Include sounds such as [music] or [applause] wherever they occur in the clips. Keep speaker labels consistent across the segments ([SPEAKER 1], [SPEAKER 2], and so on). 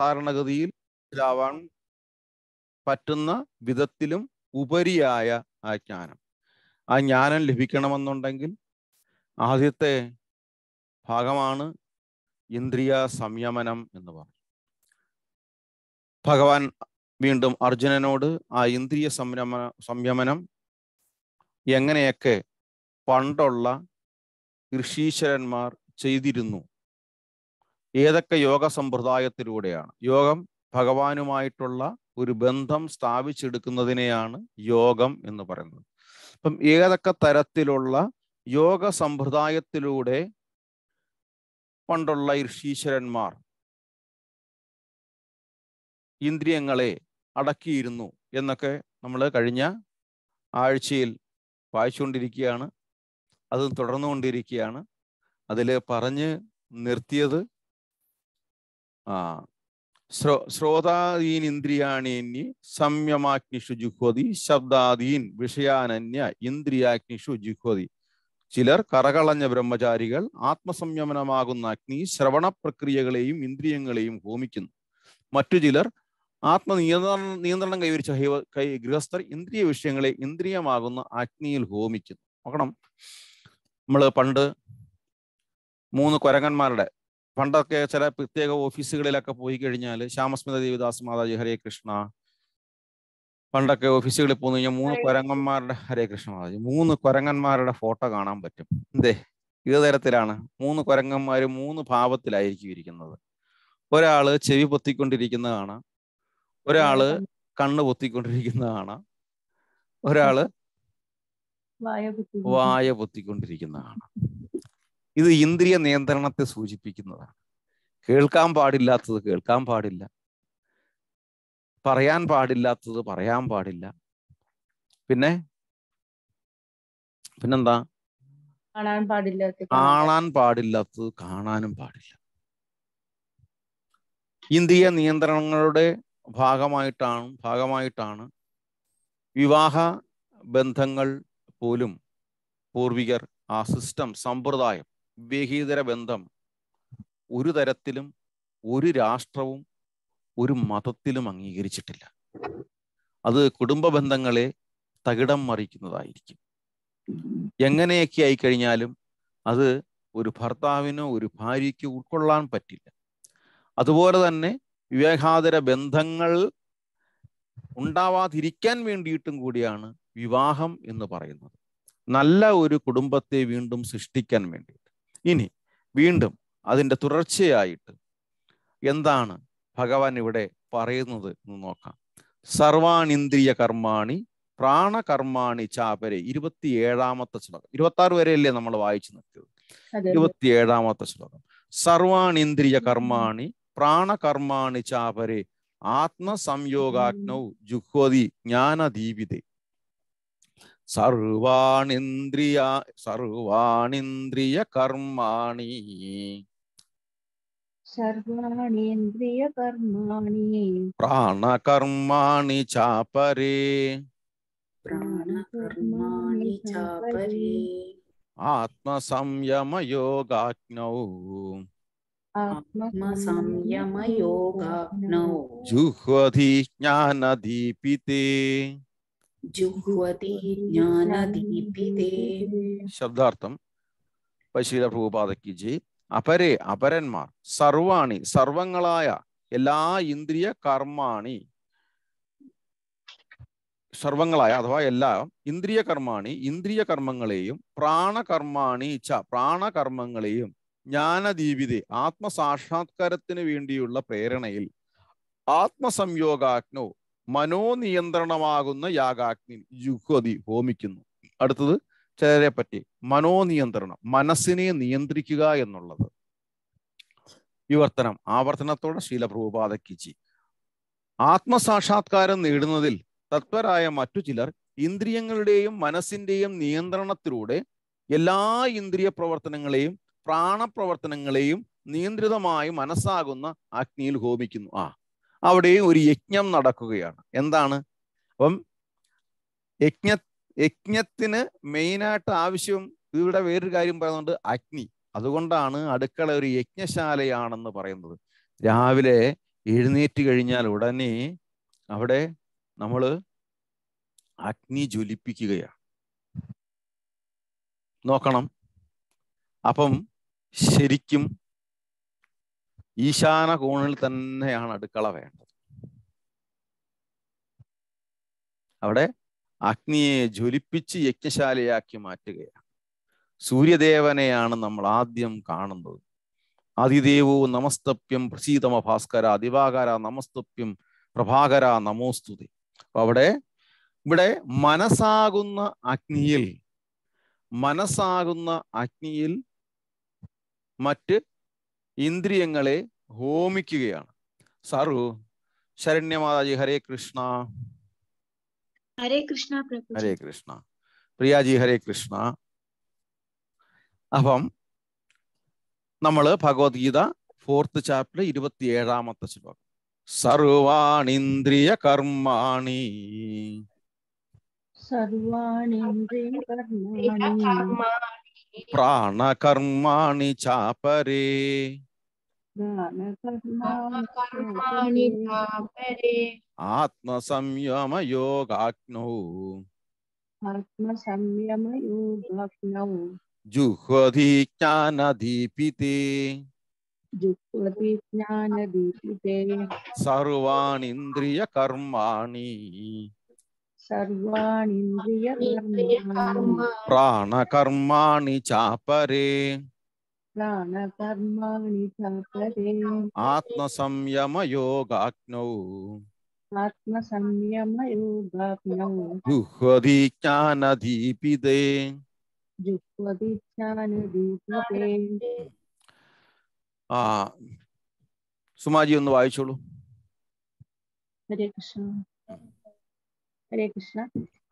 [SPEAKER 1] സാധാരണഗതിയിൽ മനസ്സിലാവാൻ പറ്റുന്ന വിധത്തിലും ഉപരിയായ ആ ജ്ഞാനം ആ ജ്ഞാനം ലഭിക്കണമെന്നുണ്ടെങ്കിൽ ആദ്യത്തെ ഭാഗമാണ് ഇന്ദ്രിയ സംയമനം എന്ന് പറഞ്ഞു ഭഗവാൻ വീണ്ടും അർജുനനോട് ആ ഇന്ദ്രിയ സംരമ സംയമനം എങ്ങനെയൊക്കെ പണ്ടുള്ള ഋഷീശ്വരന്മാർ ചെയ്തിരുന്നു ഏതൊക്കെ യോഗ സമ്പ്രദായത്തിലൂടെയാണ് യോഗം ഭഗവാനുമായിട്ടുള്ള ഒരു ബന്ധം സ്ഥാപിച്ചെടുക്കുന്നതിനെയാണ് യോഗം എന്ന് പറയുന്നത് അപ്പം ഏതൊക്കെ തരത്തിലുള്ള യോഗ സമ്പ്രദായത്തിലൂടെ പണ്ടുള്ള ഋഷീശ്വരന്മാർ ഇന്ദ്രിയങ്ങളെ അടക്കിയിരുന്നു എന്നൊക്കെ നമ്മൾ കഴിഞ്ഞ ആഴ്ചയിൽ വായിച്ചുകൊണ്ടിരിക്കുകയാണ് അത് തുടർന്നുകൊണ്ടിരിക്കുകയാണ് അതിൽ പറഞ്ഞ് നിർത്തിയത് ശ്രോ ശ്രോതാദീനിന്ദ്രിയാണി സംയമാഗ്നിഷു ജുഹ്വതി ശബ്ദാദീൻ വിഷയാനന്യ ഇന്ദ്രിയാഗ്നിഷു ജുഹ്വതി ചിലർ കറകളഞ്ഞ ബ്രഹ്മചാരികൾ ആത്മസംയമനമാകുന്ന അഗ്നി ശ്രവണ പ്രക്രിയകളെയും ഇന്ദ്രിയങ്ങളെയും ഹോമിക്കുന്നു മറ്റു ചിലർ ആത്മനിയന്ത്രണ നിയന്ത്രണം കൈവരിച്ച കൈ ഗൃഹസ്ഥർ ഇന്ദ്രിയ വിഷയങ്ങളെ ഇന്ദ്രിയമാകുന്ന അഗ്നിയിൽ ഹോമിക്കുന്നു നോക്കണം നമ്മൾ പണ്ട് മൂന്ന് കുരങ്ങന്മാരുടെ പണ്ടൊക്കെ ചില പ്രത്യേക ഓഫീസുകളിലൊക്കെ പോയി കഴിഞ്ഞാൽ ശ്യാമസ്മിത ദേവിദാസ് മാതാജി ഹരേ കൃഷ്ണ പണ്ടൊക്കെ ഓഫീസുകളിൽ പോന്നു കഴിഞ്ഞാൽ മൂന്ന് കൊരങ്ങന്മാരുടെ ഹരേ കൃഷ്ണ മാതാജി മൂന്ന് കൊരങ്ങന്മാരുടെ ഫോട്ടോ കാണാൻ പറ്റും എന്തേ ഏത് തരത്തിലാണ് മൂന്ന് കൊരങ്ങന്മാർ മൂന്ന് ഭാവത്തിലായിരിക്കും ഇരിക്കുന്നത് ഒരാള് ചെവി പൊത്തിക്കൊണ്ടിരിക്കുന്ന കാണാം ഒരാള് കണ്ണ് പൊത്തിക്കൊണ്ടിരിക്കുന്ന കാണാം ഒരാള് വായ പൊത്തിക്കൊണ്ടിരിക്കുന്ന കാണാം ഇത് ഇന്ദ്രിയ നിയന്ത്രണത്തെ സൂചിപ്പിക്കുന്നതാണ് കേൾക്കാൻ പാടില്ലാത്തത് കേൾക്കാൻ പാടില്ല പറയാൻ പാടില്ലാത്തത് പറയാൻ പാടില്ല പിന്നെ പിന്നെന്താ
[SPEAKER 2] കാണാൻ കാണാൻ
[SPEAKER 1] പാടില്ലാത്തത് കാണാനും പാടില്ല ഇന്ദ്രിയ നിയന്ത്രണങ്ങളുടെ ഭാഗമായിട്ടാണ് ഭാഗമായിട്ടാണ് വിവാഹ ബന്ധങ്ങൾ പോലും പൂർവികർ ആ സിസ്റ്റം സമ്പ്രദായം വിഹിതര ബന്ധം ഒരു തരത്തിലും ഒരു രാഷ്ട്രവും ഒരു മതത്തിലും അംഗീകരിച്ചിട്ടില്ല അത് കുടുംബ ബന്ധങ്ങളെ തകിടം മറിക്കുന്നതായിരിക്കും എങ്ങനെയൊക്കെ ആയിക്കഴിഞ്ഞാലും അത് ഒരു ഭർത്താവിനോ ഒരു ഭാര്യയ്ക്കോ ഉൾക്കൊള്ളാൻ പറ്റില്ല അതുപോലെ തന്നെ വിവേകാതര ബന്ധങ്ങൾ ഉണ്ടാവാതിരിക്കാൻ വേണ്ടിയിട്ടും കൂടിയാണ് വിവാഹം എന്ന് പറയുന്നത് നല്ല ഒരു കുടുംബത്തെ വീണ്ടും സൃഷ്ടിക്കാൻ വേണ്ടി ഇനി വീണ്ടും അതിൻ്റെ തുടർച്ചയായിട്ട് എന്താണ് ഭഗവാൻ ഇവിടെ പറയുന്നത് എന്ന് നോക്കാം സർവാണിന്ദ്രിയ കർമാണി പ്രാണകർമാണി ചാപരെ ഇരുപത്തിയേഴാമത്തെ ശ്ലോകം ഇരുപത്തി ആറ് അല്ലേ നമ്മൾ വായിച്ചു
[SPEAKER 3] നിർത്തിയത്
[SPEAKER 1] ഇരുപത്തിയേഴാമത്തെ ശ്ലോകം സർവാണിന്ദ്രിയ കർമാണി പ്രാണകർമാണി ചാപരെ ആത്മസംയോഗാഗ്നൗ ജുഹോതി ജ്ഞാനദീപിതേ सर्वाणिन्द्रिया सर्वाणिन्द्रियकर्माणि
[SPEAKER 3] सर्वाणीन्द्रियकर्माणि
[SPEAKER 1] प्राणकर्माणि चापरे
[SPEAKER 2] प्राणकर्माणि चापरे
[SPEAKER 1] आत्मसंयमयोगाग्नौ
[SPEAKER 2] आत्मसंयमयोगाग्नौ
[SPEAKER 1] जुह्वधि ज्ञानदीपिते ശബ്ദാർത്ഥം പശീല പ്രഭുപാതയ്ക്ക് ജി അപരേ അപരന്മാർ സർവാണി സർവങ്ങളായ എല്ലാ ഇന്ദ്രിയ കർമാണി സർവങ്ങളായ അഥവാ എല്ലാ ഇന്ദ്രിയ കർമാണി ഇന്ദ്രിയ കർമ്മങ്ങളെയും പ്രാണകർമാണി ച പ്രാണകർമ്മങ്ങളെയും ജ്ഞാനദീപിതെ ആത്മസാക്ഷാത്കാരത്തിന് വേണ്ടിയുള്ള പ്രേരണയിൽ ആത്മസംയോഗാജ്ഞോ മനോനിയന്ത്രണമാകുന്ന യാഗാഗ്നി ജുഹതി ഹോമിക്കുന്നു അടുത്തത് ചിലരെ പറ്റി മനോനിയന്ത്രണം മനസ്സിനെ നിയന്ത്രിക്കുക എന്നുള്ളത് വിവർത്തനം ആവർത്തനത്തോടെ ശീലപ്രഭുപാതക്കിച്ചി ആത്മസാക്ഷാത്കാരം നേടുന്നതിൽ തത്വരായ മറ്റു ചിലർ ഇന്ദ്രിയങ്ങളുടെയും മനസ്സിന്റെയും നിയന്ത്രണത്തിലൂടെ എല്ലാ ഇന്ദ്രിയ പ്രവർത്തനങ്ങളെയും പ്രാണപ്രവർത്തനങ്ങളെയും നിയന്ത്രിതമായി മനസ്സാകുന്ന അഗ്നിയിൽ ഹോമിക്കുന്നു ആ അവിടെയും ഒരു യജ്ഞം നടക്കുകയാണ് എന്താണ് അപ്പം യജ്ഞ യജ്ഞത്തിന് മെയിനായിട്ട് ആവശ്യം ഇവിടെ വേറൊരു കാര്യം പറയുന്നുണ്ട് അഗ്നി അതുകൊണ്ടാണ് അടുക്കള ഒരു യജ്ഞശാലയാണെന്ന് പറയുന്നത് രാവിലെ എഴുന്നേറ്റ് കഴിഞ്ഞാൽ ഉടനെ അവിടെ നമ്മൾ അഗ്നി ജ്വലിപ്പിക്കുകയാണ് നോക്കണം അപ്പം ശരിക്കും ഈശാന കോണിൽ തന്നെയാണ് അടുക്കള വേണ്ടത് അവിടെ അഗ്നിയെ ജ്വലിപ്പിച്ച് യജ്ഞശാലയാക്കി മാറ്റുകയാണ് സൂര്യദേവനെയാണ് നമ്മൾ ആദ്യം കാണുന്നത് ആദിദേവോ നമസ്തപ്യം പ്രസീതമ ഭാസ്കര ദിവാകര നമസ്തപ്യം പ്രഭാകര നമോസ്തുതി അവിടെ ഇവിടെ മനസ്സാകുന്ന അഗ്നിയിൽ മനസ്സാകുന്ന അഗ്നിയിൽ മറ്റ് ഇന്ദ്രിയങ്ങളെ ഹോമിക്കുകയാണ് സാറു ശരണ്യമാതാജി ഹരേ കൃഷ്ണ
[SPEAKER 4] ഹരേ കൃഷ്ണ ഹരേ
[SPEAKER 1] കൃഷ്ണ പ്രിയാജി ഹരേ കൃഷ്ണ അപ്പം നമ്മൾ ഭഗവത്ഗീത ഫോർത്ത് ചാപ്റ്റർ ഇരുപത്തി ഏഴാമത്തെ ശ്ലോകം സർവാണിന്ദ്രിയ കർമാണി പ്രാണകർമാണി ചാപരേ
[SPEAKER 3] आत्म संयम योगाग्नौ ज्ञान दीपिते
[SPEAKER 1] आत्मसंयमयोगाग्नौ कर्माणि
[SPEAKER 3] जुह्वधिज्ञानदीपिते कर्माणि
[SPEAKER 1] प्राण कर्माणि चापरे
[SPEAKER 3] प्राणकर्माणि तपरे
[SPEAKER 1] आत्मसंयमयोगाग्नौ
[SPEAKER 3] आत्मसंयमयोगाग्नौ
[SPEAKER 1] जुह्वति ज्ञानदीपिते
[SPEAKER 3] जुह्वति ज्ञानदीपिते
[SPEAKER 1] ആ സുമാജി ഒന്ന് വായിച്ചോളൂ
[SPEAKER 3] ഹരേ കൃഷ്ണ ഹരേ കൃഷ്ണ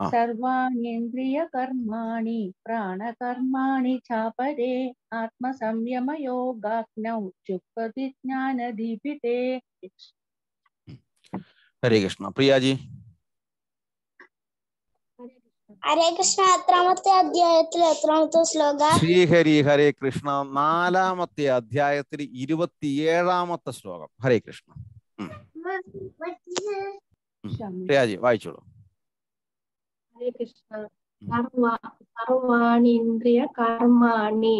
[SPEAKER 3] सर्वाणीन्द्रियकर्माणि प्राणकर्माणि चापरे आत्मसंयमयोगाग्नौ चुप्रतिज्ञानदीपिते
[SPEAKER 1] हरे कृष्ण प्रिया जी
[SPEAKER 4] ഹരേ കൃഷ്ണ എത്രാമത്തെ അധ്യായത്തിൽ എത്രാമത്തെ ശ്ലോക
[SPEAKER 1] ശ്രീഹരി ഹരേ കൃഷ്ണ നാലാമത്തെ അധ്യായത്തിൽ ഇരുപത്തിയേഴാമത്തെ ശ്ലോകം ഹരേ കൃഷ്ണ പ്രിയാജി വായിച്ചോളൂ
[SPEAKER 3] ഹരേ കൃഷ്ണ കർമ്മ സർവാണി ഇന്ദ്രിയ കർമാണി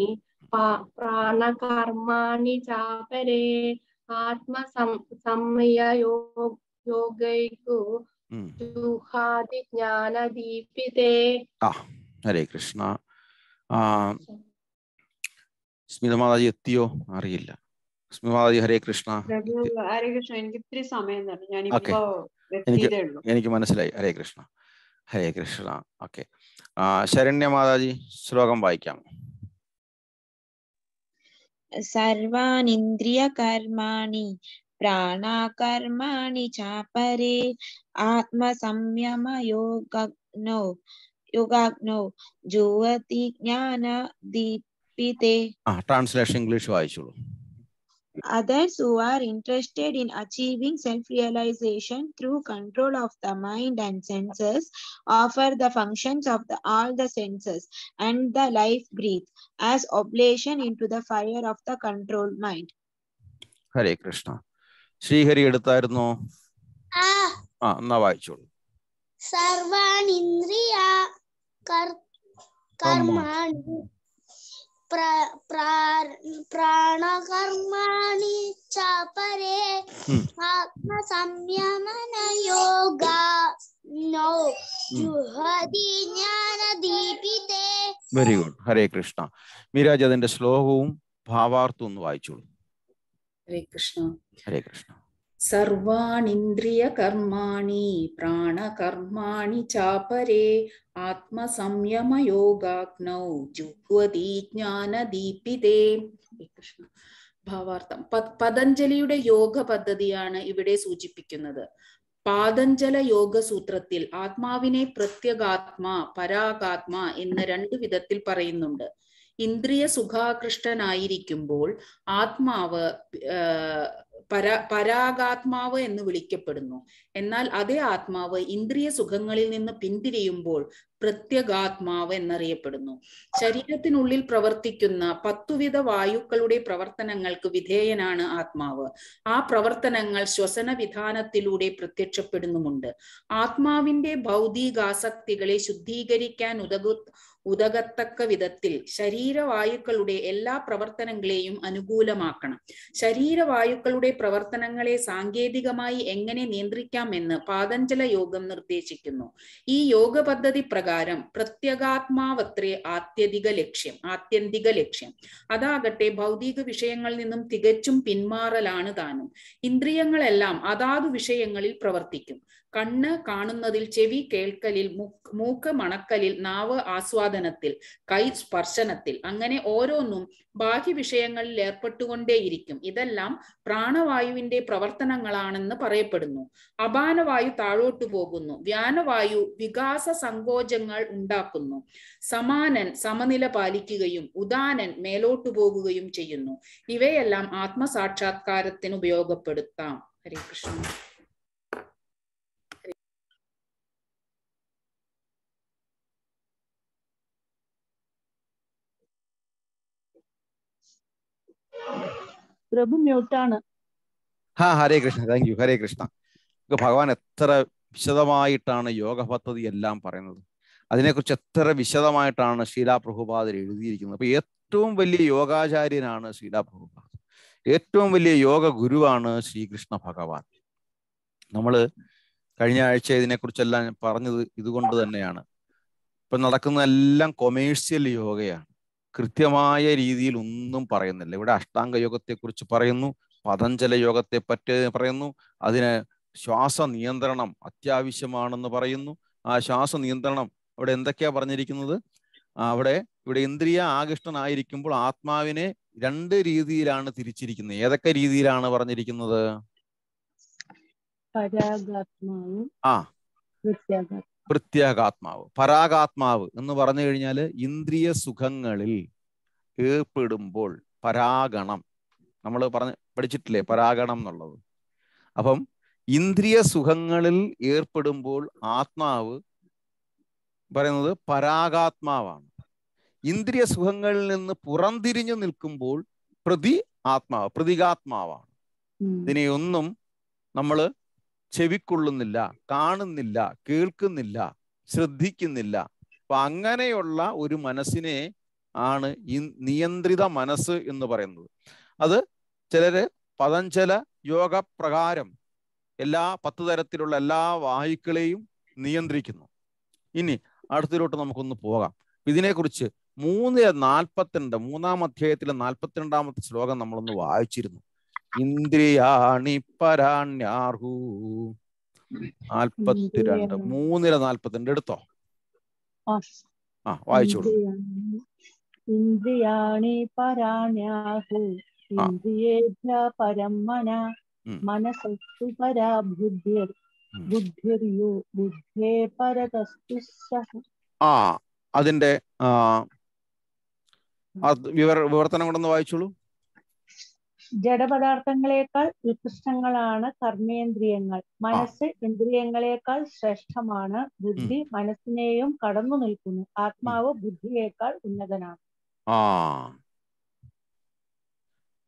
[SPEAKER 3] പ്രാണകർമാണി ചാപരേ ആത്മ സംയ യോഗൈകു ജുഹാതി ജ്ഞാനദീപിതേ
[SPEAKER 1] ആ ഹരേ കൃഷ്ണ ആ സ്മിത എത്തിയോ അറിയില്ല സ്മിത ഹരേ കൃഷ്ണ
[SPEAKER 5] ഹരേ കൃഷ്ണ എനിക്ക് ഇത്തിരി സമയം തന്നെ
[SPEAKER 1] എനിക്ക് മനസ്സിലായി ഹരേ കൃഷ്ണ ഹരേ കൃഷ്ണ ഓക്കെ ശരണ്യമാതാജി ശ്ലോകം വായിക്കാമോ
[SPEAKER 4] സർവാനിന്ദ്രിയ കർമാണി പ്രാണാകർമാണി ചാപരേ ആത്മസംയമ യോഗഗ്നോ യോഗാഗ്നോ ജുവതി ജ്ഞാന ദീപിതേ
[SPEAKER 1] ട്രാൻസ്ലേഷൻ ഇംഗ്ലീഷ് വായിച്ചോളൂ
[SPEAKER 4] Others who are interested in achieving self-realization through control of the mind and senses offer the functions of the, all the senses and the life breath as oblation into the fire of the controlled mind.
[SPEAKER 1] Hare Ah. Ah, എടുത്തായിരുന്നോ ആ എന്നാ വായിച്ചോളൂ
[SPEAKER 4] സർവാണിന്ദ്രിയ കർമാണി പ്രാണകർമാണി ചപരേ ആത്മസംയമനയോഗ നോ ജുഹതി ജ്ഞാനദീപിതേ
[SPEAKER 1] വെരി ഗുഡ് ഹരേ കൃഷ്ണ മീരാജ് അതിന്റെ ശ്ലോകവും ഭാവാർത്ഥവും ഒന്ന് വായിച്ചോളൂ ഹരേ കൃഷ്ണ ഹരേ കൃഷ്ണ
[SPEAKER 2] കർമാണി പ്രാണകർമാണി ചാപരേ ആത്മസംയമയോഗാഗ്നൗ ജുഹ്വതി ജ്ഞാനദീപിതേ കൃഷ്ണ ഭാവാർത്ഥം പതഞ്ജലിയുടെ യോഗ പദ്ധതിയാണ് ഇവിടെ സൂചിപ്പിക്കുന്നത് പാതഞ്ജല യോഗസൂത്രത്തിൽ ആത്മാവിനെ പ്രത്യഗാത്മ പരാഗാത്മ എന്ന രണ്ട് വിധത്തിൽ പറയുന്നുണ്ട് ഇന്ദ്രിയ സുഖാകൃഷ്ടനായിരിക്കുമ്പോൾ ആത്മാവ് പരാ പരാഗാത്മാവ് എന്ന് വിളിക്കപ്പെടുന്നു എന്നാൽ അതേ ആത്മാവ് ഇന്ദ്രിയ സുഖങ്ങളിൽ നിന്ന് പിന്തിരിയുമ്പോൾ പ്രത്യഗാത്മാവ് എന്നറിയപ്പെടുന്നു ശരീരത്തിനുള്ളിൽ പ്രവർത്തിക്കുന്ന പത്തുവിധ വായുക്കളുടെ പ്രവർത്തനങ്ങൾക്ക് വിധേയനാണ് ആത്മാവ് ആ പ്രവർത്തനങ്ങൾ ശ്വസന വിധാനത്തിലൂടെ പ്രത്യക്ഷപ്പെടുന്നുമുണ്ട് ആത്മാവിന്റെ ഭൗതികാസക്തികളെ ശുദ്ധീകരിക്കാൻ ഉതകു ഉതകത്തക്ക വിധത്തിൽ ശരീരവായുക്കളുടെ എല്ലാ പ്രവർത്തനങ്ങളെയും അനുകൂലമാക്കണം ശരീരവായുക്കളുടെ പ്രവർത്തനങ്ങളെ സാങ്കേതികമായി എങ്ങനെ നിയന്ത്രിക്കാമെന്ന് പാതഞ്ജല യോഗം നിർദ്ദേശിക്കുന്നു ഈ യോഗ പദ്ധതി പ്രകാരം പ്രത്യേകാത്മാവത്രേ ആത്യധിക ലക്ഷ്യം ആത്യന്തിക ലക്ഷ്യം അതാകട്ടെ ഭൗതിക വിഷയങ്ങളിൽ നിന്നും തികച്ചും പിന്മാറലാണ് താനും ഇന്ദ്രിയങ്ങളെല്ലാം അതാതു വിഷയങ്ങളിൽ പ്രവർത്തിക്കും കണ്ണ് കാണുന്നതിൽ ചെവി കേൾക്കലിൽ മൂക്ക് മണക്കലിൽ നാവ് ആസ്വാദനത്തിൽ കൈ സ്പർശനത്തിൽ അങ്ങനെ ഓരോന്നും ബാഹ്യ വിഷയങ്ങളിൽ ഏർപ്പെട്ടുകൊണ്ടേയിരിക്കും ഇതെല്ലാം പ്രാണവായുവിന്റെ പ്രവർത്തനങ്ങളാണെന്ന് പറയപ്പെടുന്നു അപാനവായു താഴോട്ടു പോകുന്നു വ്യാനവായു വികാസ സങ്കോചങ്ങൾ ഉണ്ടാക്കുന്നു സമാനൻ സമനില പാലിക്കുകയും ഉദാനൻ മേലോട്ടു പോകുകയും ചെയ്യുന്നു ഇവയെല്ലാം ആത്മസാക്ഷാത്കാരത്തിന് ഉപയോഗപ്പെടുത്താം ഹരേ കൃഷ്ണ
[SPEAKER 3] പ്രഭു മ്യൂട്ടാണ്
[SPEAKER 1] ഹാ ഹരേ കൃഷ്ണ താങ്ക് യു ഹരേ കൃഷ്ണ ഭഗവാൻ എത്ര വിശദമായിട്ടാണ് യോഗ പദ്ധതി എല്ലാം പറയുന്നത് അതിനെക്കുറിച്ച് എത്ര വിശദമായിട്ടാണ് ശീലാ പ്രഭുപാദർ എഴുതിയിരിക്കുന്നത് അപ്പൊ ഏറ്റവും വലിയ യോഗാചാര്യനാണ് ശീലാ ഏറ്റവും വലിയ യോഗ ഗുരുവാണ് ശ്രീകൃഷ്ണ ഭഗവാൻ നമ്മൾ കഴിഞ്ഞ ആഴ്ച ഇതിനെക്കുറിച്ചെല്ലാം പറഞ്ഞത് ഇതുകൊണ്ട് തന്നെയാണ് ഇപ്പൊ നടക്കുന്ന എല്ലാം കൊമേഴ്സ്യൽ യോഗയാണ് കൃത്യമായ രീതിയിൽ ഒന്നും പറയുന്നില്ല ഇവിടെ അഷ്ടാംഗ യോഗത്തെക്കുറിച്ച് പറയുന്നു പതഞ്ജല യോഗത്തെ പറ്റി പറയുന്നു അതിന് ശ്വാസ നിയന്ത്രണം അത്യാവശ്യമാണെന്ന് പറയുന്നു ആ ശ്വാസ നിയന്ത്രണം അവിടെ എന്തൊക്കെയാ പറഞ്ഞിരിക്കുന്നത് അവിടെ ഇവിടെ ഇന്ദ്രിയ ആകൃഷ്ടനായിരിക്കുമ്പോൾ ആത്മാവിനെ രണ്ട് രീതിയിലാണ് തിരിച്ചിരിക്കുന്നത് ഏതൊക്കെ രീതിയിലാണ് പറഞ്ഞിരിക്കുന്നത് ആ പ്രത്യേകാത്മാവ് പരാഗാത്മാവ് എന്ന് പറഞ്ഞു കഴിഞ്ഞാൽ ഇന്ദ്രിയ സുഖങ്ങളിൽ ഏർപ്പെടുമ്പോൾ പരാഗണം നമ്മൾ പറഞ്ഞ് പഠിച്ചിട്ടില്ലേ പരാഗണം എന്നുള്ളത് അപ്പം ഇന്ദ്രിയ സുഖങ്ങളിൽ ഏർപ്പെടുമ്പോൾ ആത്മാവ് പറയുന്നത് പരാഗാത്മാവാണ് ഇന്ദ്രിയ സുഖങ്ങളിൽ നിന്ന് പുറംതിരിഞ്ഞു നിൽക്കുമ്പോൾ പ്രതി ആത്മാവ് പ്രതികാത്മാവാണ് ഇതിനെയൊന്നും നമ്മൾ ചെവിക്കൊള്ളുന്നില്ല കാണുന്നില്ല കേൾക്കുന്നില്ല ശ്രദ്ധിക്കുന്നില്ല അപ്പൊ അങ്ങനെയുള്ള ഒരു മനസ്സിനെ ആണ് ഈ നിയന്ത്രിത മനസ്സ് എന്ന് പറയുന്നത് അത് ചിലര് പതഞ്ചല യോഗ പ്രകാരം എല്ലാ പത്ത് തരത്തിലുള്ള എല്ലാ വായുക്കളെയും നിയന്ത്രിക്കുന്നു ഇനി അടുത്തിലോട്ട് നമുക്കൊന്ന് പോകാം ഇതിനെക്കുറിച്ച് മൂന്ന് നാൽപ്പത്തിരണ്ട് മൂന്നാം അധ്യായത്തിലെ നാൽപ്പത്തിരണ്ടാമത്തെ ശ്ലോകം നമ്മളൊന്ന് വായിച്ചിരുന്നു ഇന്ദ്രിയാണി പരാണ്യാർഹു നാൽപ്പത്തിരണ്ട് മൂന്നിര നാൽപ്പത്തിരണ്ട് എടുത്തോ ആ വായിച്ചോളൂ
[SPEAKER 3] ഇന്ദ്രിയാണി പരാണ്യാഹു ഇന്ദ്രിയേഭ്യ പരമണ മനസ്സു പരാ ബുദ്ധിർയോ ബുദ്ധേ പരതസ്തു
[SPEAKER 1] ആ അതിന്റെ വിവർ വിവർത്തനം കൊണ്ടൊന്ന് വായിച്ചോളൂ
[SPEAKER 3] ജഡപദാർത്ഥങ്ങളെക്കാൾ ഉത്കൃഷ്ടങ്ങളാണ് കർമ്മേന്ദ്രിയങ്ങൾ മനസ്സ് ഇന്ദ്രിയങ്ങളെക്കാൾ ശ്രേഷ്ഠമാണ് ബുദ്ധി മനസ്സിനെയും കടന്നു നിൽക്കുന്നു ആത്മാവ് ബുദ്ധിയേക്കാൾ ഉന്നതനാണ്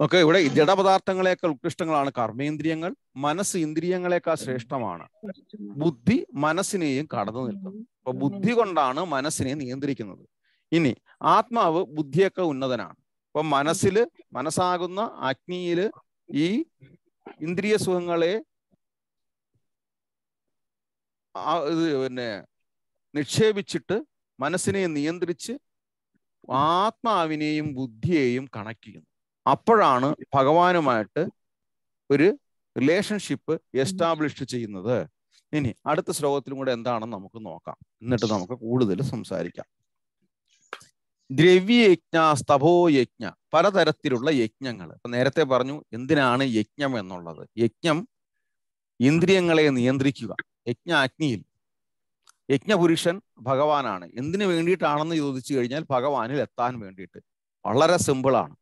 [SPEAKER 1] ഓക്കെ ഇവിടെ ജഡപദാർത്ഥങ്ങളെക്കാൾ ഉത്കൃഷ്ടങ്ങളാണ് കർമ്മേന്ദ്രിയങ്ങൾ മനസ്സ് ഇന്ദ്രിയങ്ങളെക്കാൾ ശ്രേഷ്ഠമാണ് ബുദ്ധി മനസ്സിനെയും കടന്നു നിൽക്കുന്നു അപ്പൊ ബുദ്ധി കൊണ്ടാണ് മനസ്സിനെ നിയന്ത്രിക്കുന്നത് ഇനി ആത്മാവ് ബുദ്ധിയേക്കാൾ ഉന്നതനാണ് അപ്പൊ മനസ്സിൽ മനസ്സാകുന്ന അഗ്നിയിൽ ഈ ഇന്ദ്രിയ സുഖങ്ങളെ പിന്നെ നിക്ഷേപിച്ചിട്ട് മനസ്സിനെ നിയന്ത്രിച്ച് ആത്മാവിനെയും ബുദ്ധിയെയും കണക്ട് ചെയ്യുന്നു അപ്പോഴാണ് ഭഗവാനുമായിട്ട് ഒരു റിലേഷൻഷിപ്പ് എസ്റ്റാബ്ലിഷ് ചെയ്യുന്നത് ഇനി അടുത്ത ശ്ലോകത്തിലും കൂടെ എന്താണെന്ന് നമുക്ക് നോക്കാം എന്നിട്ട് നമുക്ക് കൂടുതൽ സംസാരിക്കാം ദ്രവ്യയജ്ഞ സ്തഭോയജ്ഞ പലതരത്തിലുള്ള യജ്ഞങ്ങൾ നേരത്തെ പറഞ്ഞു എന്തിനാണ് യജ്ഞം എന്നുള്ളത് യജ്ഞം ഇന്ദ്രിയങ്ങളെ നിയന്ത്രിക്കുക യജ്ഞ അഗ്നിയിൽ യജ്ഞപുരുഷൻ ഭഗവാനാണ് എന്തിനു വേണ്ടിയിട്ടാണെന്ന് ചോദിച്ചു കഴിഞ്ഞാൽ ഭഗവാനിൽ എത്താൻ വേണ്ടിയിട്ട് വളരെ സിമ്പിളാണ്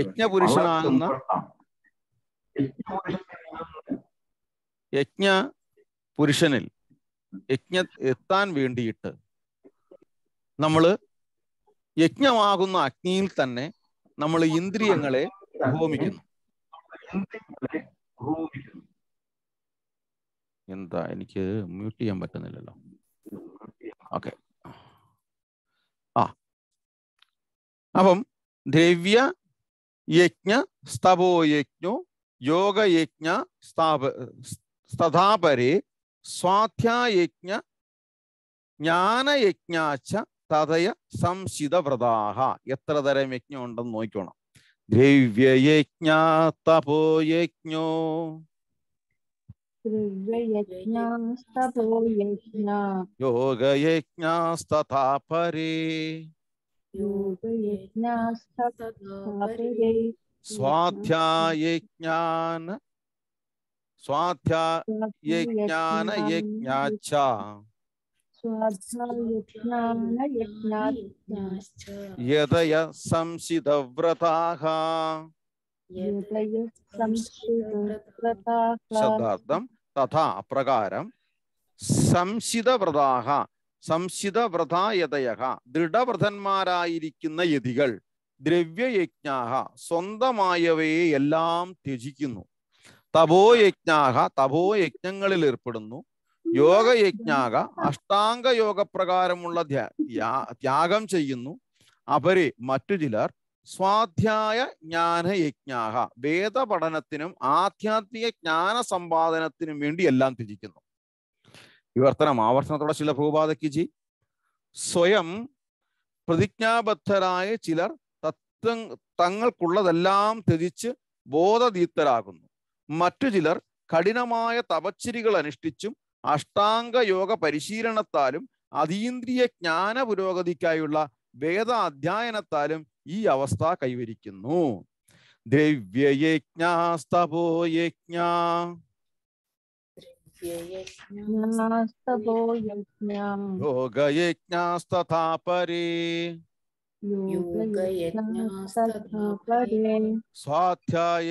[SPEAKER 1] യജ്ഞപുരുഷനാകുന്ന യജ്ഞ പുരുഷനിൽ യജ്ഞ എത്താൻ വേണ്ടിയിട്ട് നമ്മൾ യജ്ഞമാകുന്ന അഗ്നിയിൽ തന്നെ നമ്മൾ ഇന്ദ്രിയങ്ങളെ ഹോമിക്കുന്നു എന്താ എനിക്ക് മ്യൂട്ട് ചെയ്യാൻ പറ്റുന്നില്ലല്ലോ ഓക്കെ ആ അപ്പം ദ്രവ്യ യജ്ഞ സ്തപോയജ്ഞോ യോഗയജ്ഞ സ്ഥാപ സ്ഥതാപരെ സ്വാധ്യായജ്ഞ ജ്ഞാനയജ്ഞാച്ച തഥയ സംശിത വ്രതാഹ എത്ര തരം യജ്ഞം ഉണ്ടെന്ന് നോക്കണം ദ്രവ്യയജ്ഞ തപോയജ്ഞോ യോഗയജ്ഞാസ്തഥാ പരേ സ്വാധ്യായജ്ഞാന സ്വാധ്യായജ്ഞാന യജ്ഞാച്ച यदय ദൃഢവ്രതന്മാരായിരിക്കുന്ന യതികൾ ദ്രവ്യയജ്ഞാഹ സ്വന്തമായവയെ എല്ലാം ത്യജിക്കുന്നു തപോയജ്ഞാഹ തപോയജ്ഞങ്ങളിൽ ഏർപ്പെടുന്നു യോഗയജ്ഞാക അഷ്ടാംഗ യോഗപ്രകാരമുള്ള ത്യാഗം ചെയ്യുന്നു അവരെ മറ്റു ചിലർ സ്വാധ്യായ ജ്ഞാനയജ്ഞാഹ വേദ പഠനത്തിനും ആധ്യാത്മിക ജ്ഞാന സമ്പാദനത്തിനും വേണ്ടി എല്ലാം ത്യജിക്കുന്നു വിവർത്തനം ആവർത്തനത്തോടെ ചില ജി സ്വയം പ്രതിജ്ഞാബദ്ധരായ ചിലർ തത്വ തങ്ങൾക്കുള്ളതെല്ലാം ത്യജിച്ച് ബോധദീപ്തരാകുന്നു മറ്റു ചിലർ കഠിനമായ തപച്ചിരികൾ അനുഷ്ഠിച്ചും അഷ്ടാംഗ യോഗ പരിശീലനത്താലും അതീന്ദ്രിയ ജ്ഞാന പുരോഗതിക്കായുള്ള വേദ അധ്യയനത്താലും ഈ അവസ്ഥ കൈവരിക്കുന്നു ദ്രവ്യയജ്ഞാസ്തപോയജ്ഞ യോഗയജ്ഞാസ്തഥാ പരേ स्वाध्याय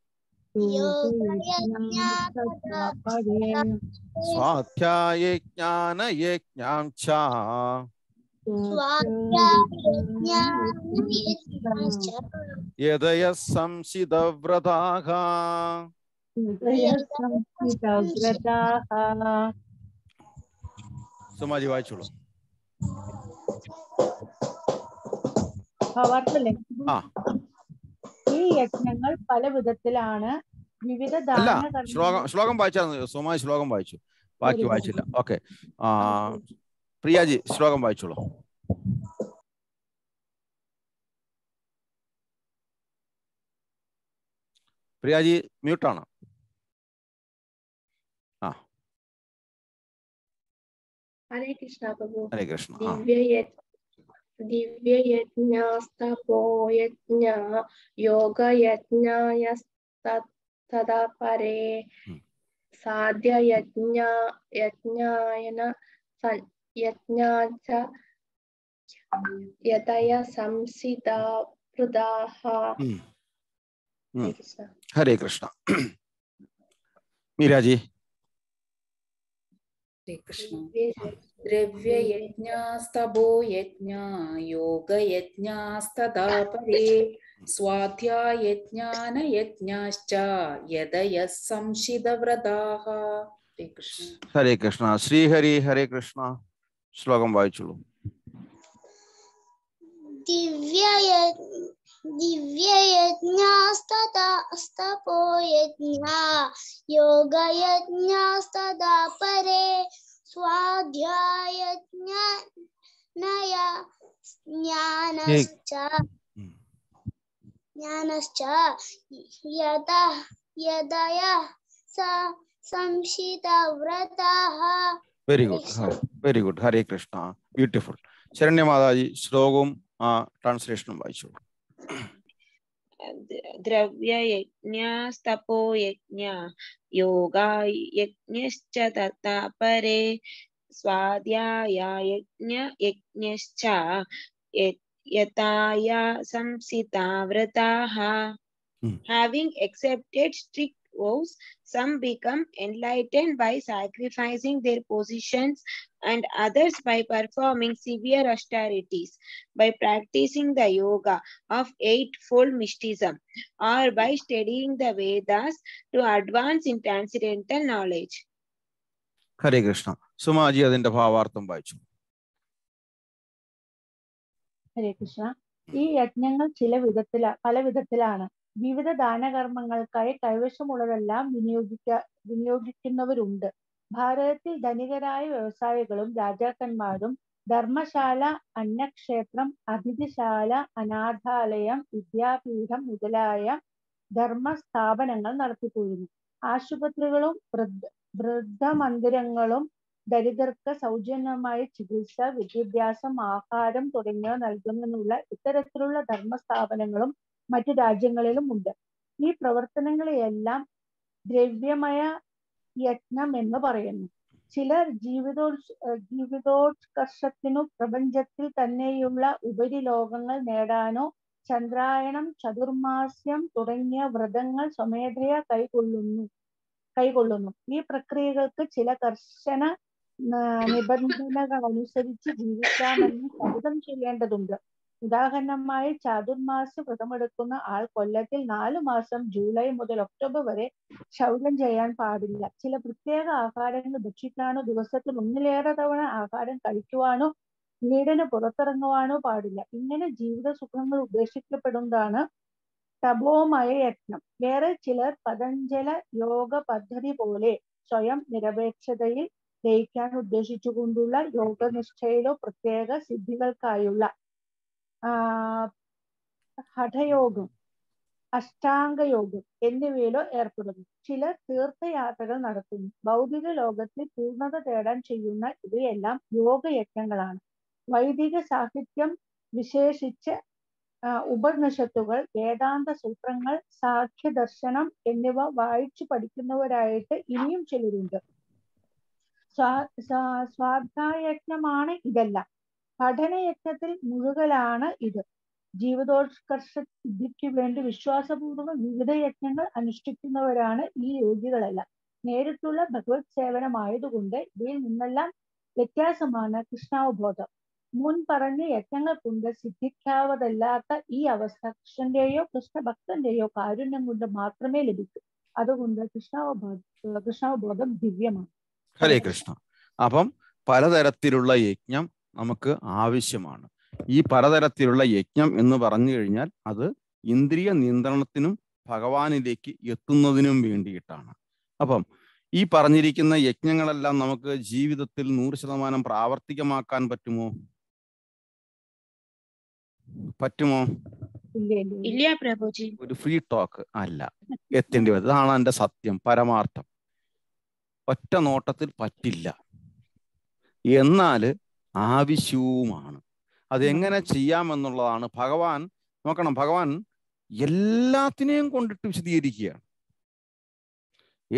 [SPEAKER 4] स्वाध्याय
[SPEAKER 1] ज्ञान यज्ञां च यदयः संसिदव्रताः समाजी वाई छोड़ो
[SPEAKER 3] हाँ ഈ യജ്ഞങ്ങൾ പല വിധത്തിലാണ് വിവിധ ശ്ലോകം ശ്ലോകം
[SPEAKER 1] വായിച്ചായിരുന്നു സുമായ ശ്ലോകം വായിച്ചു ബാക്കി വായിച്ചില്ല ഓക്കെ പ്രിയാജി ശ്ലോകം വായിച്ചോളൂ
[SPEAKER 4] പ്രിയാജി മ്യൂട്ടാണ് ആ ഹരേ കൃഷ്ണ ഹരേ കൃഷ്ണ ദിവ്യ दिव्ययज्ञस्तपोयज्ञ
[SPEAKER 3] परे हम्म। यज्ञायन यतय हम्म।
[SPEAKER 1] हम्म। हरे कृष्ण मीरा जी
[SPEAKER 2] कृष्ण द्रव्ययज्ञास्तपो यज्ञा योगयज्ञास्तदा परे स्वाध्यायज्ञानयज्ञाश्च यदयः संशितव्रताः
[SPEAKER 1] हरे कृष्ण श्री हरि हरे कृष्ण श्लोकं वायुचुलु
[SPEAKER 4] दिव्य दिव्ययज्ञास्तपो यज्ञा योगयज्ञास्तदा परे स्वाध्याय नया ज्ञानश्च ज्ञानश्च यदा यदया स संशितव्रतः
[SPEAKER 1] very good very good Hare Krishna beautiful Saranya mataji ശ്ലോകവും ആ ട്രാൻസ്ലേഷനും വായിച്ചോളൂ
[SPEAKER 4] द्रव्य यज्ञस्तपो यज्ञ योगा योगायज्ञश्च तथा परे स्वाध्यायायज्ञ यज्ञश्च यताया संसिता व्रताः hmm. Having accepted strict vows, some become enlightened by sacrificing their positions and others by performing severe austerities, by practicing the yoga of eightfold mysticism, or by studying the Vedas to advance in transcendental knowledge.
[SPEAKER 1] ഹരേ കൃഷ്ണ സുമാജി അതിന്റെ ഭാവാർത്ഥം വായിച്ചു
[SPEAKER 4] ഹരേ കൃഷ്ണ ഈ
[SPEAKER 3] യജ്ഞങ്ങൾ ചില വിധത്തില പല വിധത്തിലാണ് വിവിധ ദാനകർമ്മങ്ങൾക്കായി കൈവശമുള്ളതെല്ലാം വിനിയോഗിക്ക വിനിയോഗിക്കുന്നവരുണ്ട് ഭാരതത്തിൽ ധനികരായ വ്യവസായികളും രാജാക്കന്മാരും ധർമ്മശാല അന്നക്ഷേത്രം അതിഥിശാല അനാഥാലയം വിദ്യാപീഠം മുതലായ ധർമ്മ സ്ഥാപനങ്ങൾ നടത്തിപ്പോയിരുന്നു ആശുപത്രികളും വൃദ്ധ വൃദ്ധ മന്ദിരങ്ങളും ദരിദ്രർക്ക് സൗജന്യമായ ചികിത്സ വിദ്യാഭ്യാസം ആഹാരം തുടങ്ങിയവ നൽകുന്നതിനുള്ള ഇത്തരത്തിലുള്ള ധർമ്മ സ്ഥാപനങ്ങളും മറ്റു രാജ്യങ്ങളിലും ഉണ്ട് ഈ പ്രവർത്തനങ്ങളെയെല്ലാം ദ്രവ്യമയ യജ്ഞം എന്ന് പറയുന്നു ചിലർ ജീവിതോ ജീവിതോത്കർഷത്തിനു പ്രപഞ്ചത്തിൽ തന്നെയുള്ള ഉപരിലോകങ്ങൾ നേടാനോ ചന്ദ്രായണം ചതുർമാസ്യം തുടങ്ങിയ വ്രതങ്ങൾ സ്വമേധയാ കൈകൊള്ളുന്നു കൈകൊള്ളുന്നു ഈ പ്രക്രിയകൾക്ക് ചില കർശന നിബന്ധനകൾ അനുസരിച്ച് ജീവിക്കാമെന്ന് സഹിതം ചെയ്യേണ്ടതുണ്ട് ഉദാഹരണമായി ചാതുർമാസ വ്രതമെടുക്കുന്ന ആൾ കൊല്ലത്തിൽ നാലു മാസം ജൂലൈ മുതൽ ഒക്ടോബർ വരെ ശൗചം ചെയ്യാൻ പാടില്ല ചില പ്രത്യേക ആഹാരങ്ങൾ ഭക്ഷിക്കാനോ ദിവസത്തിൽ ഒന്നിലേറെ തവണ ആഹാരം കഴിക്കുവാനോ വീടിന് പുറത്തിറങ്ങുവാനോ പാടില്ല ഇങ്ങനെ ജീവിത സുഖങ്ങൾ ഉപേക്ഷിക്കപ്പെടുന്നതാണ് തപോമയ യത്നം വേറെ ചിലർ പതഞ്ജല യോഗ പദ്ധതി പോലെ സ്വയം നിരപേക്ഷതയിൽ ലയിക്കാൻ ഉദ്ദേശിച്ചുകൊണ്ടുള്ള യോഗനിഷ്ഠയിലോ പ്രത്യേക സിദ്ധികൾക്കായുള്ള ഹഠയോഗം അഷ്ടാംഗയോഗം എന്നിവയിലോ ഏർപ്പെടുന്നു ചിലർ തീർത്ഥയാത്രകൾ നടത്തുന്നു ഭൗതിക ലോകത്തിൽ പൂർണ്ണത തേടാൻ ചെയ്യുന്ന ഇവയെല്ലാം യോഗയജ്ഞങ്ങളാണ് വൈദിക സാഹിത്യം വിശേഷിച്ച് ഉപനിഷത്തുകൾ വേദാന്ത സൂത്രങ്ങൾ ദർശനം എന്നിവ വായിച്ചു പഠിക്കുന്നവരായിട്ട് ഇനിയും ചിലരുണ്ട് സ്വാ സ്വാധ്യായജ്ഞമാണ് ഇതെല്ലാം പഠനയജ്ഞത്തിൽ മുഴുകലാണ് ഇത് ജീവിതോത്കർഷ സിദ്ധിക്ക് വേണ്ടി വിശ്വാസപൂർവ്വം വിവിധ യജ്ഞങ്ങൾ അനുഷ്ഠിക്കുന്നവരാണ് ഈ യോഗികളെല്ലാം നേരിട്ടുള്ള ഭഗവത് സേവനമായതുകൊണ്ട് ഇവയിൽ നിന്നെല്ലാം വ്യത്യാസമാണ് കൃഷ്ണാവബോധം മുൻ പറഞ്ഞ യജ്ഞങ്ങൾ കൊണ്ട് സിദ്ധിക്കാവതല്ലാത്ത ഈ അവസ്ഥ കൃഷ്ണന്റെയോ കൃഷ്ണഭക്തന്റെയോ കാരുണ്യം കൊണ്ട് മാത്രമേ ലഭിക്കൂ അതുകൊണ്ട് കൃഷ്ണാവബോധ കൃഷ്ണാവബോധം ദിവ്യമാണ്
[SPEAKER 1] ഹരേ കൃഷ്ണ അപ്പം പലതരത്തിലുള്ള യജ്ഞം നമുക്ക് ആവശ്യമാണ് ഈ പലതരത്തിലുള്ള യജ്ഞം എന്ന് പറഞ്ഞു കഴിഞ്ഞാൽ അത് ഇന്ദ്രിയ നിയന്ത്രണത്തിനും ഭഗവാനിലേക്ക് എത്തുന്നതിനും വേണ്ടിയിട്ടാണ് അപ്പം ഈ പറഞ്ഞിരിക്കുന്ന യജ്ഞങ്ങളെല്ലാം നമുക്ക് ജീവിതത്തിൽ നൂറ് ശതമാനം പ്രാവർത്തികമാക്കാൻ പറ്റുമോ പറ്റുമോ
[SPEAKER 4] ഇല്ല പ്രഭുജി
[SPEAKER 1] ഒരു ഫ്രീ ടോക്ക് അല്ല എത്തേണ്ടി വരും ഇതാണ് എന്റെ സത്യം പരമാർത്ഥം ഒറ്റ നോട്ടത്തിൽ പറ്റില്ല എന്നാൽ ആവശ്യവുമാണ് അതെങ്ങനെ ചെയ്യാമെന്നുള്ളതാണ് ഭഗവാൻ നോക്കണം ഭഗവാൻ എല്ലാത്തിനെയും കൊണ്ടിട്ട് വിശദീകരിക്കുകയാണ്